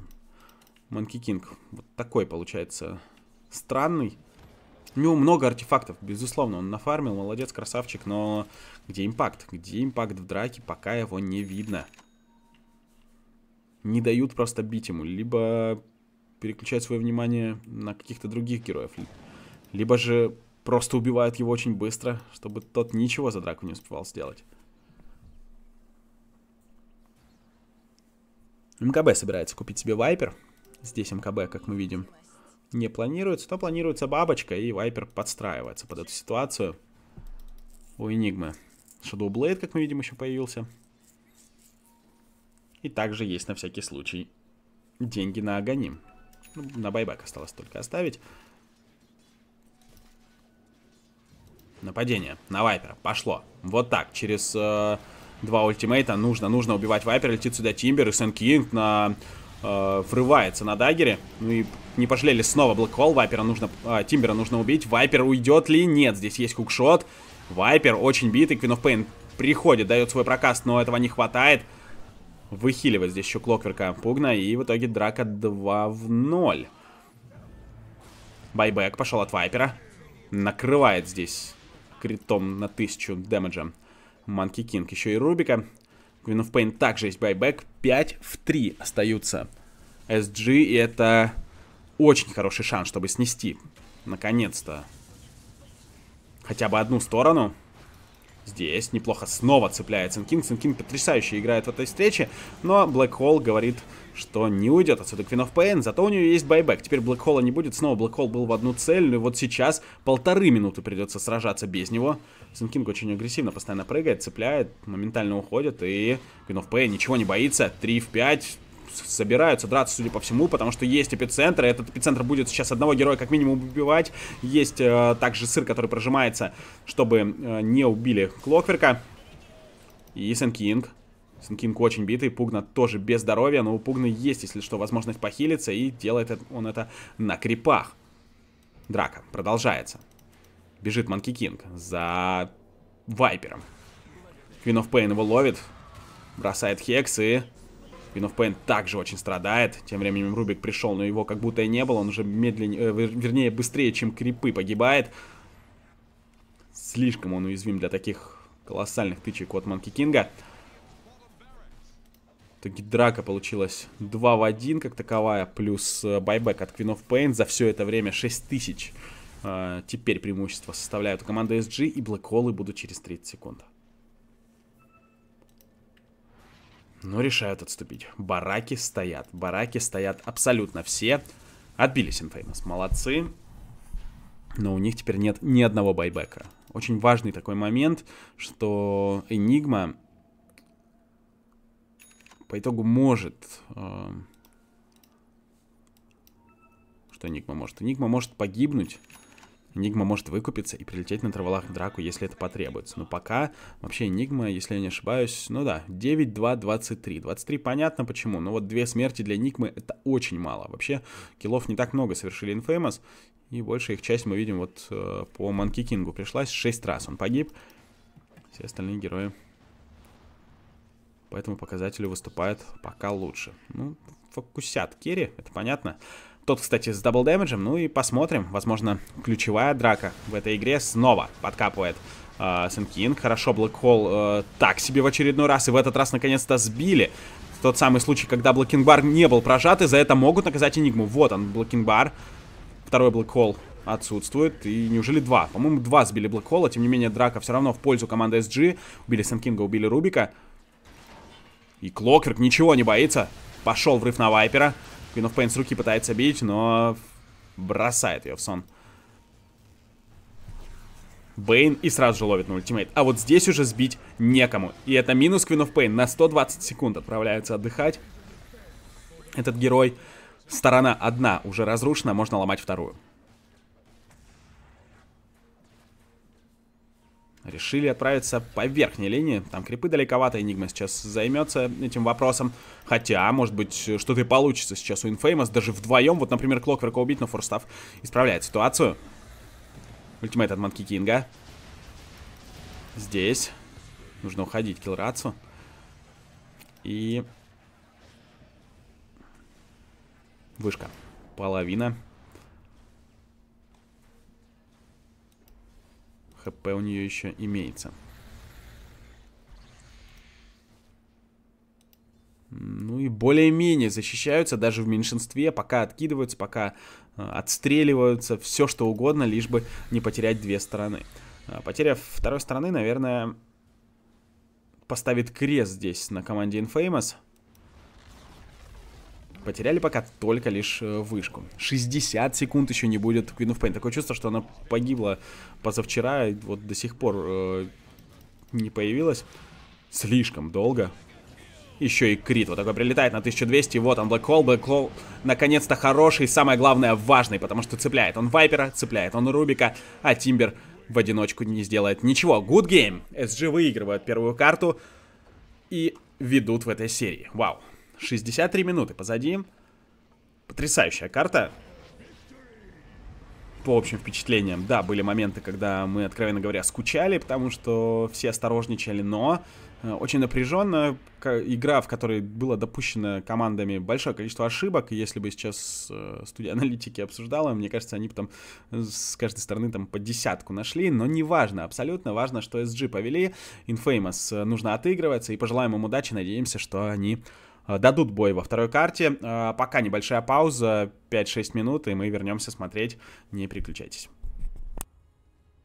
Манки Кинг вот такой получается странный. У него много артефактов, безусловно, он нафармил, молодец, красавчик, но где импакт? Где импакт в драке, пока его не видно не дают просто бить ему, либо переключают свое внимание на каких-то других героев, либо же просто убивают его очень быстро, чтобы тот ничего за драку не успевал сделать. МКБ собирается купить себе Вайпер. Здесь МКБ, как мы видим, не планируется, то планируется бабочка, и Вайпер подстраивается под эту ситуацию. У Энигмы Shadow Blade, как мы видим, еще появился. И также есть на всякий случай деньги на огонь, Ну, на байбак осталось только оставить. Нападение на Вайпера. Пошло. Вот так. Через э, два ультимейта нужно, нужно убивать Вайпера. Летит сюда Тимбер и Сен Кинг на... Э, врывается на дагере. Ну и не пожалели снова Блэкхолл. Вайпера нужно... Э, Тимбера нужно убить. Вайпер уйдет ли? Нет. Здесь есть кукшот. Вайпер очень битый. Квин оф Пейн приходит, дает свой прокаст, но этого не хватает выхиливать здесь еще Клокверка Пугна. И в итоге драка 2 в 0. Байбек пошел от Вайпера. Накрывает здесь критом на 1000 дэмэджа. Манки Кинг еще и Рубика. Queen of Pain также есть байбек. 5 в 3 остаются SG, и это очень хороший шанс, чтобы снести. Наконец-то. Хотя бы одну сторону. Здесь неплохо снова цепляет Сенкинг. Сенкинг потрясающе играет в этой встрече, но Блэк Холл говорит, что не уйдет отсюда Queen of Pain, зато у нее есть байбек. Теперь Блэк Холла не будет, снова Блэк Холл был в одну цель, но ну вот сейчас полторы минуты придется сражаться без него. Сенкинг очень агрессивно постоянно прыгает, цепляет, моментально уходит, и Queen of Pain ничего не боится. 3 в 5, собираются драться, судя по всему, потому что есть эпицентр, и этот эпицентр будет сейчас одного героя как минимум убивать. Есть э, также сыр, который прожимается, чтобы э, не убили Клокверка. И Сенкинг. Сенкинг очень битый, Пугна тоже без здоровья, но у пугна есть, если что, возможность похилиться, и делает он это на крипах. Драка продолжается. Бежит Манки Кинг за Вайпером. Queen of Pain его ловит, бросает Хекс и Queen of Pain также очень страдает. Тем временем Рубик пришел, но его как будто и не было. Он уже медленнее, э, вернее, быстрее, чем крипы погибает. Слишком он уязвим для таких колоссальных тычек от Манки Кинга. Таки драка получилась 2 в 1 как таковая, плюс э, байбек от Queen of Pain. За все это время 6000. Э, теперь преимущество составляют команды SG и Black Hole будут через 30 секунд. но решают отступить. Бараки стоят. Бараки стоят абсолютно все. Отбились Infamous. Молодцы. Но у них теперь нет ни одного байбека. Очень важный такой момент, что Enigma по итогу может... Э... Что Enigma может? Enigma может погибнуть Нигма может выкупиться и прилететь на траволах в драку, если это потребуется. Но пока вообще Нигма, если я не ошибаюсь, ну да, 9, 2, 23. 23 понятно почему, но вот две смерти для Нигмы это очень мало. Вообще киллов не так много совершили Infamous, и большая их часть мы видим вот э, по Манки Кингу пришлась. 6 раз он погиб, все остальные герои по этому показателю выступают пока лучше. Ну, фокусят Керри, это понятно. Тот, кстати, с дабл дэмэджем. Ну и посмотрим. Возможно, ключевая драка в этой игре снова подкапывает Сенкин. Э, uh, Хорошо, Блэк Холл uh, так себе в очередной раз. И в этот раз наконец-то сбили. Тот самый случай, когда Блокинг Бар не был прожат. И за это могут наказать Энигму. Вот он, Блокинг Бар. Второй Блэк Холл отсутствует. И неужели два? По-моему, два сбили Блэк Холла. Тем не менее, драка все равно в пользу команды SG. Убили Сенкинга, убили Рубика. И Клокверк ничего не боится. Пошел врыв на Вайпера. Queen of Pain с руки пытается бить, но бросает ее в сон. Бейн и сразу же ловит на ультимейт. А вот здесь уже сбить некому. И это минус Queen of Pain. На 120 секунд отправляется отдыхать. Этот герой. Сторона одна уже разрушена, можно ломать вторую. решили отправиться по верхней линии. Там крипы далековато, Энигма сейчас займется этим вопросом. Хотя, может быть, что-то и получится сейчас у Infamous Даже вдвоем, вот, например, Клокверка убить, но Форстав исправляет ситуацию. Ультимейт от Манки Кинга. Здесь. Нужно уходить Килрацу. И... Вышка. Половина. хп у нее еще имеется. Ну и более-менее защищаются даже в меньшинстве, пока откидываются, пока э, отстреливаются, все что угодно, лишь бы не потерять две стороны. А, потеря второй стороны, наверное, поставит крест здесь на команде Infamous. Потеряли пока только лишь э, вышку. 60 секунд еще не будет Queen of Pain. Такое чувство, что она погибла позавчера, и вот до сих пор э, не появилась. Слишком долго. Еще и крит вот такой прилетает на 1200, и вот он, Black Hole, Black Hole, наконец-то хороший, самое главное, важный, потому что цепляет он Вайпера, цепляет он Рубика, а Тимбер в одиночку не сделает ничего. Good game! SG выигрывают первую карту и ведут в этой серии. Вау. 63 минуты позади. Потрясающая карта. По общим впечатлениям, да, были моменты, когда мы, откровенно говоря, скучали, потому что все осторожничали, но э, очень напряженно. Игра, в которой было допущено командами большое количество ошибок. И если бы сейчас э, студия аналитики обсуждала, мне кажется, они бы там э, с каждой стороны там по десятку нашли. Но не важно, абсолютно важно, что SG повели. Infamous нужно отыгрываться. И пожелаем им удачи. Надеемся, что они Э, дадут бой во второй карте. Э, пока небольшая пауза, 5-6 минут, и мы вернемся смотреть. Не переключайтесь.